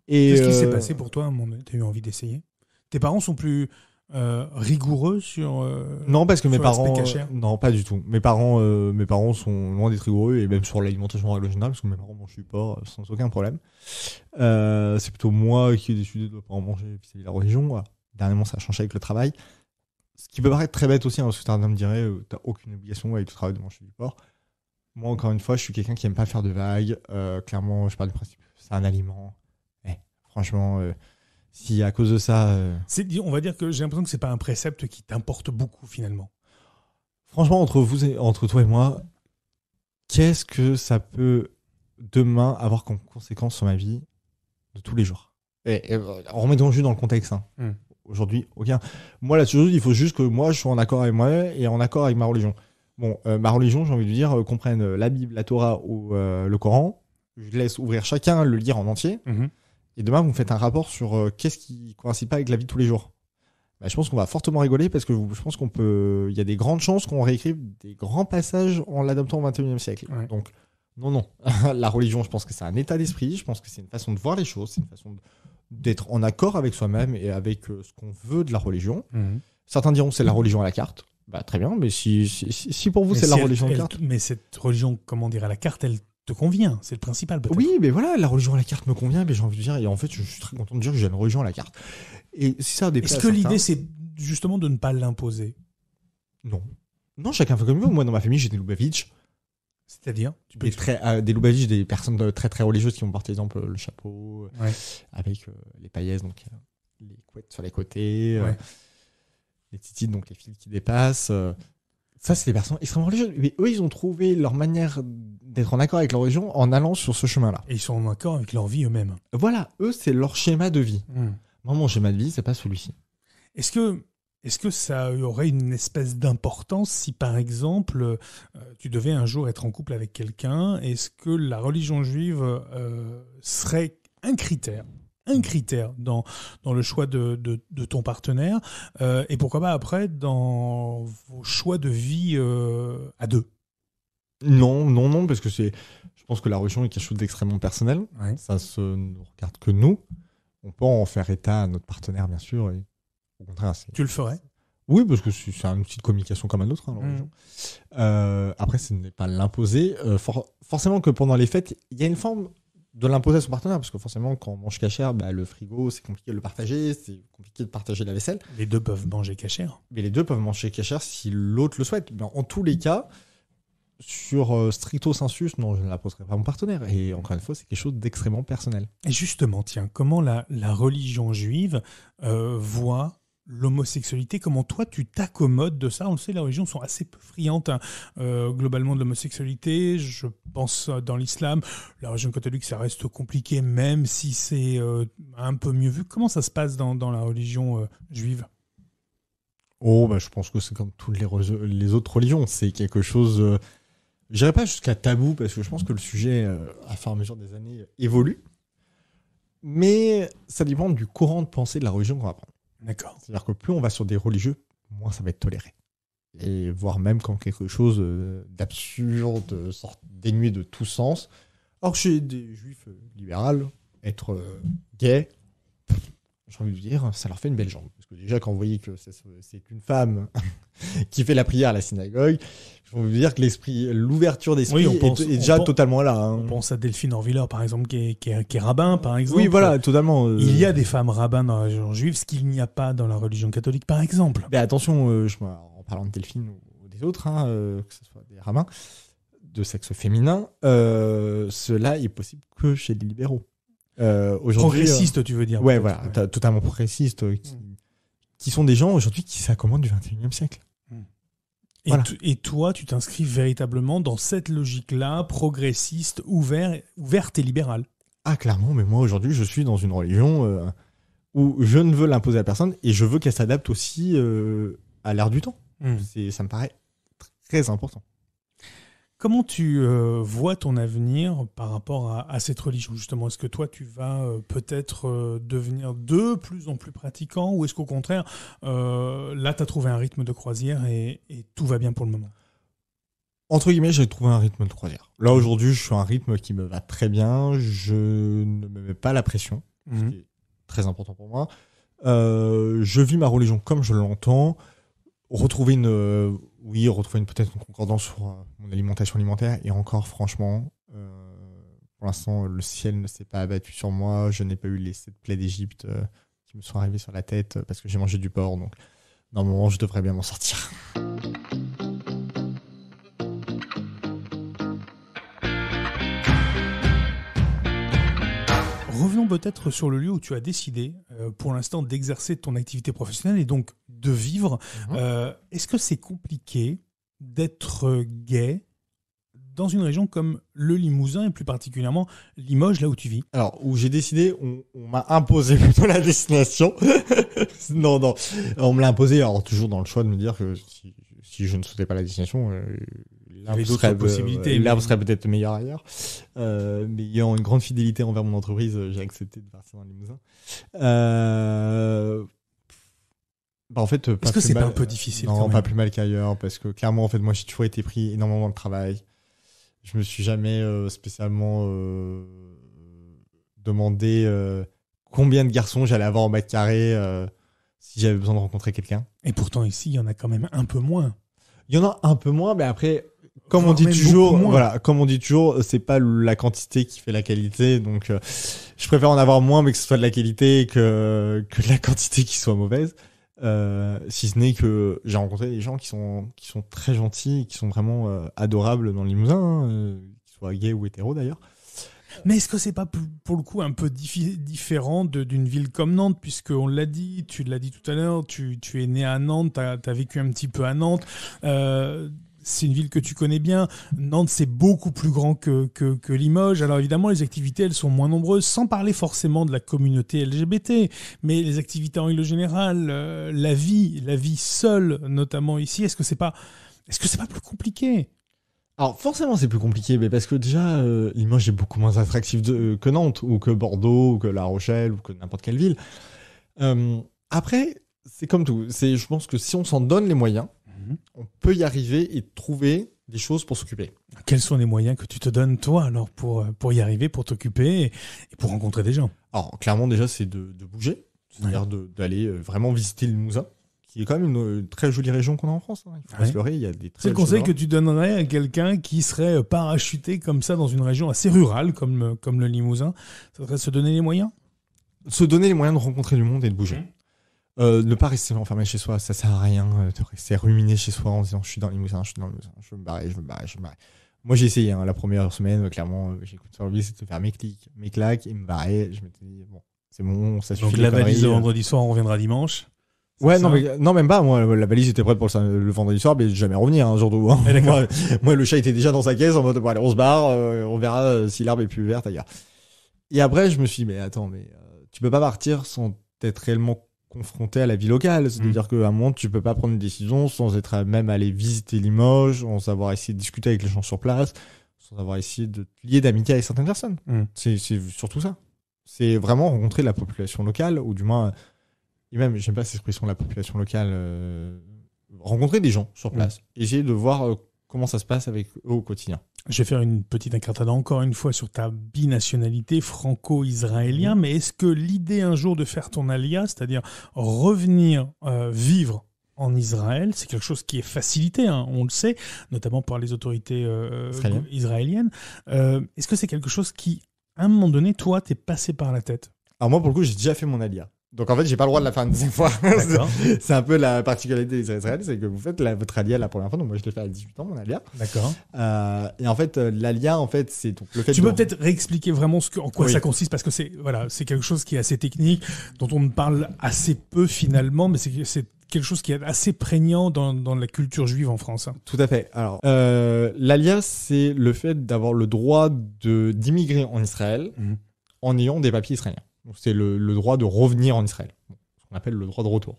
Qu'est-ce qui s'est euh, passé pour toi Tu as eu envie d'essayer Tes parents sont plus euh, rigoureux sur euh, non parce que mes parents non pas du tout mes parents mes parents sont loin d'être rigoureux et même sur l'alimentation en règle parce que mes parents mangent du porc sans aucun problème c'est plutôt moi qui ai décidé de ne pas en manger puis à la religion dernièrement ça a changé avec le travail ce qui peut paraître très bête aussi, hein, parce que certains me diraient, euh, t'as aucune obligation avec le travail de manger du porc. Moi, encore une fois, je suis quelqu'un qui aime pas faire de vagues. Euh, clairement, je parle du principe, c'est un aliment. Eh, franchement, euh, si à cause de ça. On va dire que j'ai l'impression que c'est pas un précepte qui t'importe beaucoup finalement. Franchement, entre, vous et, entre toi et moi, qu'est-ce que ça peut demain avoir comme conséquence sur ma vie de tous les jours et, et, en juste dans le contexte, hein. hmm. Aujourd'hui, aucun. Moi, là chose, il faut juste que moi, je sois en accord avec moi et en accord avec ma religion. Bon, euh, ma religion, j'ai envie de dire, comprenne euh, euh, la Bible, la Torah ou le Coran. Je laisse ouvrir chacun, le lire en entier. Mhm. Et demain, vous me faites un rapport sur qu'est-ce qui coïncide pas avec la vie de tous les jours. Bah, je pense qu'on va fortement rigoler parce que je pense qu'on peut. Il y a des grandes chances qu'on réécrive des grands passages en l'adoptant au 21 siècle. Donc, non, non. la religion, je pense que c'est un état d'esprit. Je pense que c'est une façon de voir les choses. C'est une façon de d'être en accord avec soi-même et avec euh, ce qu'on veut de la religion. Mhm. Certains diront c'est la religion à la carte. Bah, très bien, mais si, pour vous c'est la religion à la carte. Mais cette religion, comment dire, à la carte, elle te convient, c'est le principal Oui, mais voilà, la religion à la carte me convient, mais j'ai envie de dire, et en fait, je suis très content de dire que j'ai une religion à la carte. Et si ça Est-ce que l'idée, c'est justement de ne pas l'imposer Non. Non, chacun fait comme il veut. Moi, dans ma famille, j'étais Lubavitch. C'est-à-dire des, très, euh, des des personnes très très religieuses qui vont porter, par exemple, le chapeau euh, avec euh, les paillettes donc les couettes sur les côtés, les titites, donc les fils qui dépassent. Ça, c'est des personnes extrêmement religieuses. Mais eux, ils ont trouvé leur manière d'être en accord avec leur religion en allant sur ce chemin-là. Et ils sont en accord avec leur vie eux-mêmes. Voilà, eux, c'est leur schéma de vie. Hmm. Moi, mon schéma de vie, c'est pas celui-ci. Est-ce que est-ce que ça aurait une espèce d'importance si, par exemple, euh, tu devais un jour être en couple avec quelqu'un Est-ce que la religion juive euh, serait un critère un critère dans, dans le choix de, ton partenaire euh, et pourquoi pas après dans vos choix de vie à deux Non, non, non, parce que je pense que la religion est quelque chose d'extrêmement personnel. Ça se regarde que nous. On peut en faire état à notre partenaire, bien sûr, tu le ferais Oui, parce que c'est un outil de communication comme un autre. Hein, mmh. euh, après, ce n'est pas l'imposer. Euh, forcément que pendant les fêtes, il y a une forme de l'imposer à son partenaire, parce que forcément, quand on mange cachère, bah, le frigo, c'est compliqué de le partager, c'est compliqué de partager la vaisselle. Les deux peuvent manger cachère. Mais les deux peuvent manger cachère si l'autre le souhaite. en tous les cas, sur euh, stricto sensus, non, je ne l'imposerai pas à mon partenaire. Et encore une fois, c'est quelque chose d'extrêmement personnel. Et justement, tiens, comment la, religion juive voit l'homosexualité, comment toi tu t'accommodes de ça On le sait, les religions sont assez peu friantes hein. euh, globalement de l'homosexualité. Je pense euh, dans l'islam, la religion catholique, ça reste compliqué, même si c'est euh, un peu mieux vu. Comment ça se passe dans, dans la religion juive Oh, bah, je pense que c'est comme toutes les, les autres religions. C'est quelque chose, je dirais pas jusqu'à tabou, parce que je pense que le sujet, à fin de mesure des années, évolue. Mais ça dépend du courant de pensée de la religion qu'on va prendre. C'est-à-dire que plus on va sur des religieux, moins ça va être toléré. Et voire même quand quelque chose euh, d'absurde, sort dénué de tout sens. Or, chez des juifs euh, libéraux, être euh, gay, j'ai envie de dire, ça leur fait une belle jambe déjà, quand vous voyez que c'est une femme qui fait la prière à la synagogue, je veux dire que l'esprit, l'ouverture d'esprit est, déjà totalement là. Hein. On pense à Delphine Orviller, par exemple, qui est, rabbin, par exemple. Oui, voilà, totalement. Euh. Il y a des femmes rabbins dans la religion juive, ce qu'il n'y a pas dans la religion catholique, par exemple. Mais ben, attention, euh, je, en parlant de Delphine ou, des autres, hein, euh, que ce soit des rabbins de sexe féminin, cela est possible que chez les libéraux. Euh, progressiste, tu veux dire. Ouais, voilà, totalement progressiste, mm qui sont des gens aujourd'hui qui ça du 21e siècle. Hmm. Et, toi, tu t'inscris véritablement dans cette logique-là, progressiste, ouverte et libérale. Ah, clairement, mais moi aujourd'hui, je suis dans une religion euh, où je ne veux l'imposer à personne et je veux qu'elle s'adapte aussi euh, à l'ère du temps. Hmm. Ça me paraît très important. Comment tu euh, vois ton avenir par rapport à, cette religion justement Est-ce que toi tu vas euh, peut-être euh, devenir de plus en plus pratiquant ou est-ce qu'au contraire là tu as trouvé un rythme de croisière et, tout va bien pour le moment Entre guillemets j'ai trouvé un rythme de croisière. Là mmh. aujourd'hui je suis un rythme qui me va très bien, je ne me mets pas la pression, ce mmh. qui est très important pour moi. je vis ma religion comme je l'entends, retrouver une oui, retrouver peut-être une concordance sur euh, mon alimentation alimentaire. Et encore, franchement, euh, pour l'instant, le ciel ne s'est pas abattu sur moi. Je n'ai pas eu les sept plaies d'Égypte euh, qui me sont arrivées sur la tête parce que j'ai mangé du porc. Donc, normalement, je devrais bien m'en sortir. peut être sur le lieu où tu as décidé euh, pour l'instant d'exercer ton activité professionnelle et donc de vivre. Mhm. Euh, est-ce que c'est compliqué d'être gay dans une région comme le Limousin et plus particulièrement Limoges, là où tu vis Alors, où j'ai décidé, on, m'a imposé plutôt la destination. non, non, on me l'a imposé, alors toujours dans le choix de me dire que si, je ne souhaitais pas la destination, euh, l'arbre serait, possibilités, peut-être meilleur ailleurs. Euh, mais ayant une grande fidélité envers mon entreprise, euh, j'ai accepté de partir dans le Limousin. Euh... Bah, en fait, parce euh, que c'est un peu difficile Non, pas plus mal qu'ailleurs, parce que clairement, en fait, moi, j'ai toujours été pris énormément dans le travail. Je me suis jamais spécialement demandé combien de garçons j'allais avoir en mètre carré si j'avais besoin de rencontrer quelqu'un. Et pourtant, ici, il y en a quand même un peu moins. Il y en a un peu moins, mais après, comme on dit toujours, voilà, comme on dit toujours, c'est pas la quantité qui fait la qualité. Donc, euh, je préfère en avoir moins, mais que ce soit de la qualité que que de la quantité qui soit mauvaise. Euh, si ce n'est que j'ai rencontré des gens qui sont qui sont très gentils, qui sont vraiment euh, adorables dans le Limousin, hein, qu'ils soient gays ou hétéros d'ailleurs. Mais est-ce que c'est pas pour le coup un peu différent d'une ville comme Nantes, puisque on l'a dit, tu l'as dit tout à l'heure, tu, tu, es né à Nantes, tu as, vécu un petit peu à Nantes c'est une ville que tu connais bien. Nantes, c'est beaucoup plus grand que, que, Limoges. Alors évidemment, les activités, elles sont moins nombreuses, sans parler forcément de la communauté LGBT, mais les activités en général, générale, euh, la vie, la vie seule, notamment ici, est-ce que c'est pas, est-ce que c'est pas plus compliqué alors forcément c'est plus compliqué, mais parce que déjà euh, Limoges est beaucoup moins attractif euh, que Nantes ou que Bordeaux ou que La Rochelle ou que n'importe quelle ville. après c'est comme tout, c'est je pense que si on s'en donne les moyens, Mhm. On peut y arriver et trouver des choses pour s'occuper. Quels sont les moyens que tu te donnes, toi, alors, pour, euh, pour y arriver, pour t'occuper et, pour rencontrer des gens Alors, clairement, déjà, c'est de, bouger, c'est-à-dire d'aller euh, vraiment visiter le Limousin, qui est quand même une, très jolie région qu'on a en France. Hein. Il faut il y a des C'est le conseil que tu donnerais à quelqu'un qui serait euh, parachuté comme ça dans une région assez rurale, comme, comme le Limousin Ça serait se donner les moyens Se donner les moyens de rencontrer du monde et de bouger. Mmh. Euh, ne pas rester enfermé chez soi, ça sert à rien euh, de rester ruminé chez soi en disant je suis dans les hein, je suis dans hein, je me barre je me barre je me barre Moi j'ai essayé hein, la première semaine, euh, clairement, j'écoute sur lui, c'était de faire mes clics, mes claques et me barrer. Je me dis bon, c'est bon, ça suffit. Donc la valise le vendredi soir, on reviendra dimanche. Ouais, non, mais, non, même pas. Moi, la valise était prête pour le, vendredi soir, mais jamais revenir, un jour ou moi, le chat était déjà dans sa caisse en mode, bon, allez, on se barre, on verra si l'arbre est plus verte ailleurs. Et après, je me suis dit, mais attends, mais tu peux pas partir sans être réellement confronté à la vie locale. C'est-à-dire que mm. qu'à un moment, tu peux pas prendre une décision sans être même allé visiter Limoges, sans avoir essayé de discuter avec les gens sur place, sans avoir essayé de te lier d'amitié avec certaines personnes. Mm. C'est surtout ça. C'est vraiment rencontrer la population locale, ou du moins, et même, j'aime pas cette expression, la population locale, euh, rencontrer des gens sur mm. place, essayer de voir euh, Comment ça se passe avec eux au quotidien Je vais faire une petite incartade encore une fois sur ta binationalité franco israélienne mais est-ce que l'idée un jour de faire ton alia, c'est-à-dire revenir euh, vivre en Israël, c'est quelque chose qui est facilité, hein, on le sait, notamment par les autorités euh, israéliennes. Euh, est-ce que c'est quelque chose qui, à un moment donné, toi, t'es passé par la tête Alors moi, pour le coup, j'ai déjà fait mon alia. Donc en fait, j'ai pas le droit de la faire une deuxième fois. c'est un peu la particularité des c'est que vous faites votre alia la première fois. Donc moi, je l'ai fait à 18 ans, mon alia. D'accord. Euh, et en fait, euh, l'alia, en fait, c'est le fait. Tu peux peut-être réexpliquer vraiment ce en quoi ça consiste, parce que c'est voilà, c'est quelque chose qui est assez technique, dont on ne parle assez peu finalement, mais c'est quelque chose qui est assez prégnant dans, la culture juive en France. Hein. Tout à fait. Alors, euh, l'alia, c'est le fait d'avoir le droit de d'immigrer en Israël mmh. en ayant des papiers israéliens. C'est le, droit de revenir en Israël, ce qu'on appelle le droit de retour.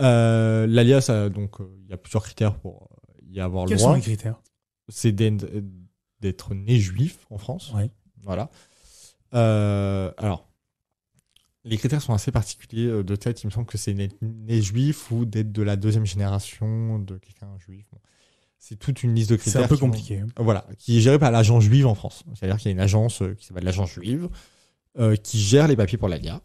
Euh, l'alias, donc, euh, il y a plusieurs critères pour euh, y avoir le droit. Quels sont les critères C'est d'être né juif en France. Oui. Voilà. alors, les critères sont assez particuliers de tête. Il me semble que c'est né, né, juif ou d'être de la deuxième génération de quelqu'un juif. C'est toute une liste de critères. C'est un peu compliqué. Hein. voilà, qui est géré par l'agence juive en France. C'est-à-dire qu'il y a une agence qui s'appelle l'agent juive euh, qui gère les papiers pour l'ALIA.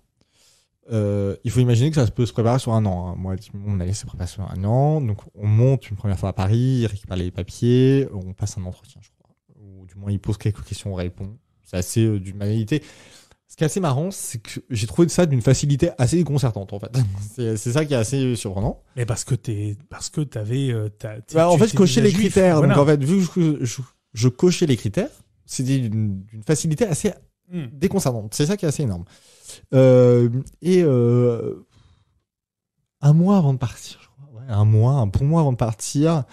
Euh, il faut imaginer que ça peut se préparer sur un an. Hein. Moi, mon allait se prépare sur un an. Donc, on monte une première fois à Paris, il récupère les papiers, on passe un entretien, je crois. Ou du moins, il pose quelques questions, on répond. C'est assez euh, d'une banalité. Ce qui est assez marrant, c'est que j'ai trouvé ça d'une facilité assez déconcertante, en fait. C'est ça qui est assez surprenant. Mais parce que t'es, parce que t'avais, bah, en fait, je cochais les critères. Donc, en fait, vu que je, je cochais les critères, c'était d'une facilité assez Hmm. déconcertante. C'est ça qui est assez énorme. Euh, et euh, un mois avant de partir, je crois. un mois, un bon avant de partir,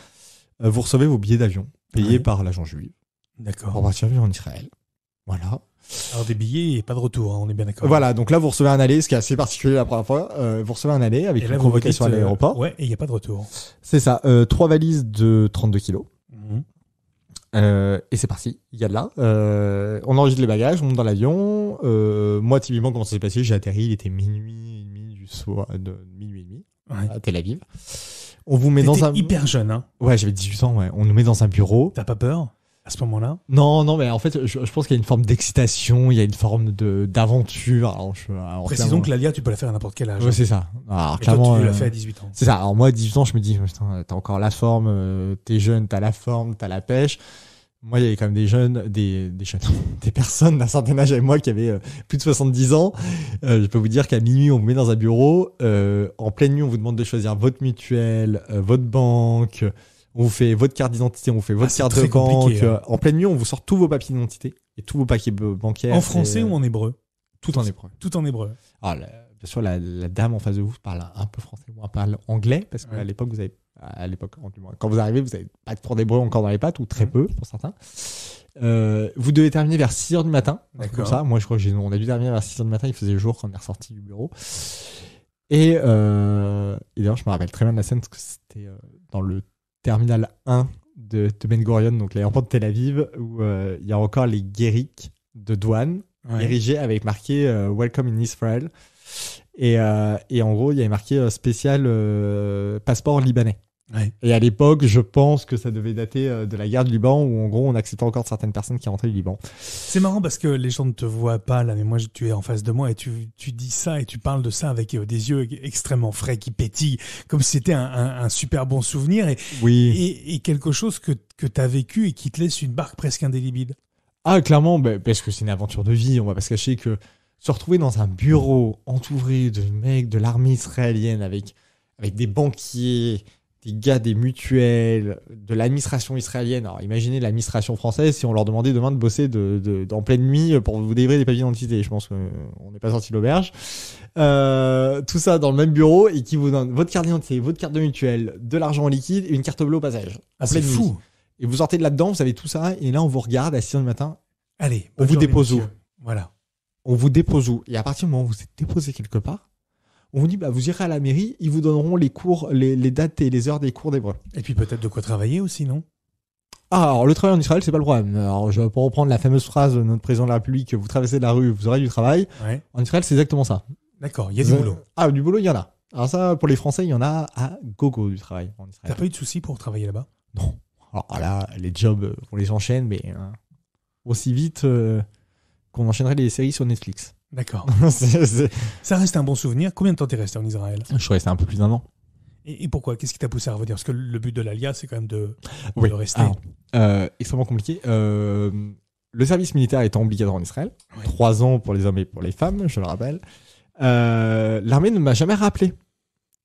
euh, vous recevez vos billets d'avion payés par l'agent juive. D'accord. Pour partir vivre en Israël. Voilà. Alors des billets et pas de retour, hein, on est bien d'accord. Voilà, donc là vous recevez un aller, ce qui est assez particulier la première fois. vous recevez un aller avec une convocation à l'aéroport. ouais, et il n'y a pas de retour. C'est ça. trois valises de 32 kilos. Mhm. Euh, et c'est parti, il y a de là. Euh, on enregistre les bagages, on monte dans l'avion. Euh, moi, typiquement, comment ça s'est passé J'ai atterri, il était minuit et demi du soir, de minuit et demi à Tel Aviv. On vous met dans un. hyper jeune, hein Ouais, j'avais 18 ans, ouais. On nous met dans un bureau. T'as pas peur à ce moment-là Non, non, mais en fait, je, pense qu'il y a une forme d'excitation, il y a une forme d'aventure. Précisons que l'ALIA, tu peux la faire à n'importe quel âge. Ouais, hein. c'est ça. Alors, clairement, tu l'as fait à 18 ans. C'est ça. Alors moi, à 18 ans, je me dis, putain, t'as encore la forme, t'es jeune, t'as la forme, t'as la pêche. Moi, il y avait quand même des jeunes, des, des des personnes d'un certain âge avec moi qui avaient euh, plus de 70 ans. Euh, je peux vous dire qu'à minuit, on vous met dans un bureau. Euh, en pleine nuit, on vous demande de choisir votre mutuelle, votre banque. On vous fait votre carte d'identité, on vous fait votre ah, carte de banque. Hein. En pleine nuit, on vous sort tous vos papiers d'identité et tous vos paquets bancaires. En français ou en hébreu tout, en hébreu. Tout en hébreu. Alors, bien sûr, la, dame en face de vous parle un peu français On parle anglais parce qu'à l'époque, vous avez à l'époque, Quand vous arrivez, vous n'avez pas de prendre des bruits encore dans les pattes, ou très mhm. peu pour certains. Euh, vous devez terminer vers 6 h du matin. comme ça. Moi, je crois que on a dû terminer vers 6 h du matin. Il faisait jour quand on est ressorti du bureau. Euh, et, d'ailleurs, je me rappelle très bien de la scène parce que c'était euh, dans le terminal 1 de, Ben Gurion, donc l'aéroport de Tel Aviv, où il y a encore les guéricks de douane érigés avec marqué Welcome in Israel. Et, et en gros, il y avait marqué spécial passeport libanais. Et à l'époque, je pense que ça devait dater euh, de la guerre du Liban, où en gros, on acceptait encore certaines personnes qui rentraient du Liban. C'est marrant parce que les gens ne te voient pas là, mais moi, tu es en face de moi et tu, tu dis ça et tu parles de ça avec euh, des yeux e-, extrêmement frais qui pétillent, comme si c'était un, super bon souvenir et, et, quelque chose que, que tu as vécu et qui te laisse une barque presque indélébile. Ah, clairement, ben, parce que c'est une aventure de vie, on va pas se cacher que se retrouver dans un bureau entouré de mecs de l'armée israélienne avec, avec des banquiers des gars des mutuelles, de l'administration israélienne. Alors imaginez l'administration française si on leur demandait demain de bosser de, en pleine nuit pour vous délivrer des papiers d'identité. Je pense qu'on euh, n'est pas sorti de l'auberge. Euh, tout ça dans le même bureau et qui vous donne votre carte d'identité, votre carte de mutuelle, de l'argent en liquide et une carte bleue au passage. Ah, c'est fou. Et vous sortez de là-dedans, vous avez tout ça et là on vous regarde à 6h du matin. Allez, on vous dépose où Voilà. On vous dépose où Et à partir du moment où vous êtes déposé quelque part, on vous dit bah, vous irez à la mairie, ils vous donneront les cours, les, dates et les heures des cours d'hébreu. Et puis peut-être de quoi travailler aussi, non ah, alors le travail en Israël, c'est pas le problème. Alors, je vais pas reprendre la fameuse phrase de notre président de la République vous traversez la rue, vous aurez du travail. En Israël, c'est exactement ça. D'accord, il y a du euh, boulot. Ah, du boulot, il y en a. Alors, ça, pour les Français, il y en a à gogo du travail en Israël. T'as pas eu de soucis pour travailler là-bas Non. Alors ah là, les jobs, euh, on les enchaîne, mais hein, aussi vite euh, qu'on enchaînerait les séries sur Netflix. D'accord. ça reste un bon souvenir. Combien de temps t'es resté en Israël Je suis resté un peu plus d'un an. Et, pourquoi Qu'est-ce qui t'a poussé à revenir Parce que le but de l'ALIA, c'est quand même de, rester. Euh, extrêmement compliqué. Euh, le service militaire étant obligatoire en Israël, trois ans pour les hommes et pour les femmes, je le rappelle, euh, l'armée ne m'a jamais rappelé.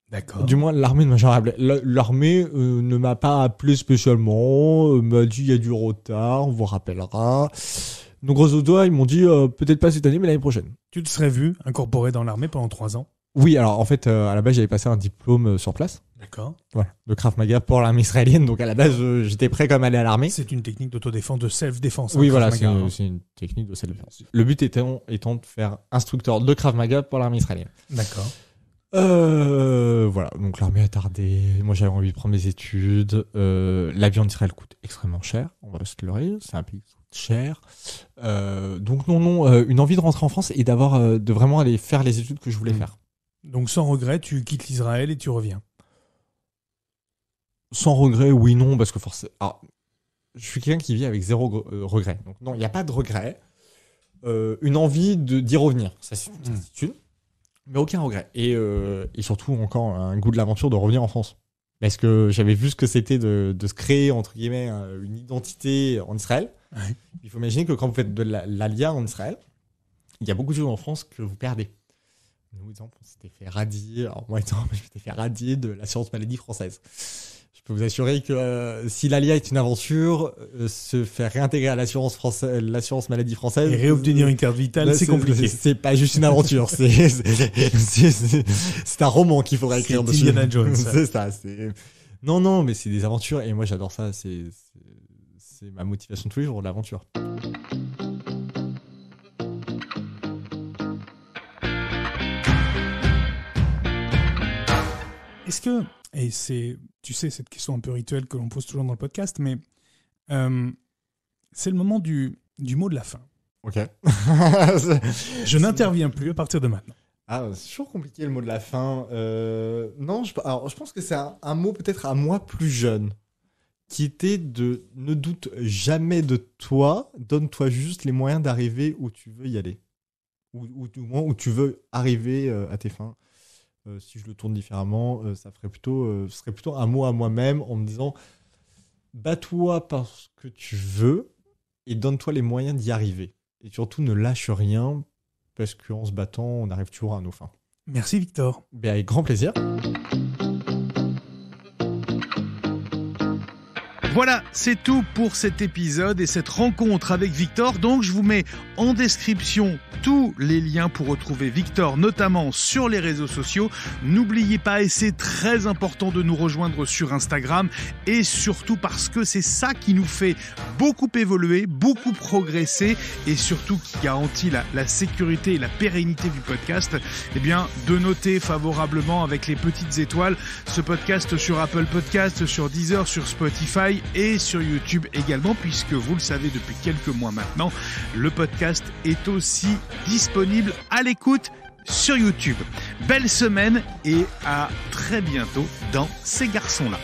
D'accord. Du moins, l'armée ne m'a jamais rappelé. L'armée ne m'a pas appelé spécialement, m'a dit il y a du retard, on vous rappellera. Nos grosso modo, ils m'ont dit peut-être pas cette année, mais l'année prochaine. Tu te serais vu incorporé dans l'armée pendant trois ans Oui, alors en fait, euh, à la base, j'avais passé un diplôme euh, sur place. D'accord. Voilà, de Krav Maga pour l'armée israélienne. Donc à la base, euh, j'étais prêt comme aller à l'armée. C'est une technique d'autodéfense, de self-défense. Hein, oui, voilà, c'est une, technique de self-défense. Le but étant, étant de faire instructeur de Krav Maga pour l'armée israélienne. D'accord. voilà, donc l'armée a tardé. Moi, j'avais envie de prendre mes études. L'avion la coûte extrêmement cher. On va se leurrer. C'est un pays cher. Euh, donc non, non, euh, une envie de rentrer en France et d'avoir, euh, de vraiment aller faire les études que je voulais mm. faire. Donc sans regret, tu quittes l'Israël et tu reviens. Sans regret, oui, non, parce que forcément, ah, je suis quelqu'un qui vit avec zéro regret. Donc non, il n'y a pas de regret. une envie d'y revenir, ça c'est une mm. certitude, mais aucun regret. Et, surtout encore un goût de l'aventure de revenir en France parce que j'avais vu ce que c'était de, de, se créer entre guillemets une identité en Israël il faut imaginer que quand vous faites de l'Alia en Israël, il y a beaucoup de choses en France que vous perdez. Nous, exemple, on s'était fait radier, moi étant, je fait radier de l'assurance maladie française. Je peux vous assurer que euh, si l'ALIA est une aventure, euh, se faire réintégrer à l'assurance française, l'assurance maladie française. Et réobtenir une carte vitale, bah, c'est compliqué. C'est pas juste une aventure, c'est un roman qu'il faudrait écrire dessus. Indiana Jones. c'est non, non, mais c'est des aventures et moi j'adore ça. C'est c'est ma motivation de tous les jours, l'aventure. Est-ce que, et c'est, tu sais, cette question un peu rituelle que l'on pose toujours dans le podcast, mais euh, c'est le moment du, du mot de la fin. Ok. je n'interviens plus à partir de maintenant. Ah, c'est toujours compliqué le mot de la fin. Euh, non, je, alors, je pense que c'est un, mot peut-être à moi plus jeune qui était de ne doute jamais de toi, donne-toi juste les moyens d'arriver où tu veux y aller, ou du moins où tu veux arriver euh, à tes fins. Euh, si je le tourne différemment, euh, ça ferait plutôt, ce serait plutôt un mot à moi-même en me disant bats-toi parce que tu veux et donne-toi les moyens d'y arriver. Et surtout, ne lâche rien parce qu'en se battant, on arrive toujours à nos fins. Merci Victor. Ben, avec grand plaisir. Voilà, c'est tout pour cet épisode et cette rencontre avec Victor. Donc je vous mets en description tous les liens pour retrouver Victor, notamment sur les réseaux sociaux. N'oubliez pas, et c'est très important de nous rejoindre sur Instagram, et surtout parce que c'est ça qui nous fait beaucoup évoluer, beaucoup progresser, et surtout qui garantit la, la sécurité et la pérennité du podcast, eh bien de noter favorablement avec les petites étoiles ce podcast sur Apple Podcast, sur Deezer, sur Spotify et sur YouTube également, puisque vous le savez depuis quelques mois maintenant, le podcast est aussi disponible à l'écoute sur YouTube. Belle semaine et à très bientôt dans Ces garçons-là.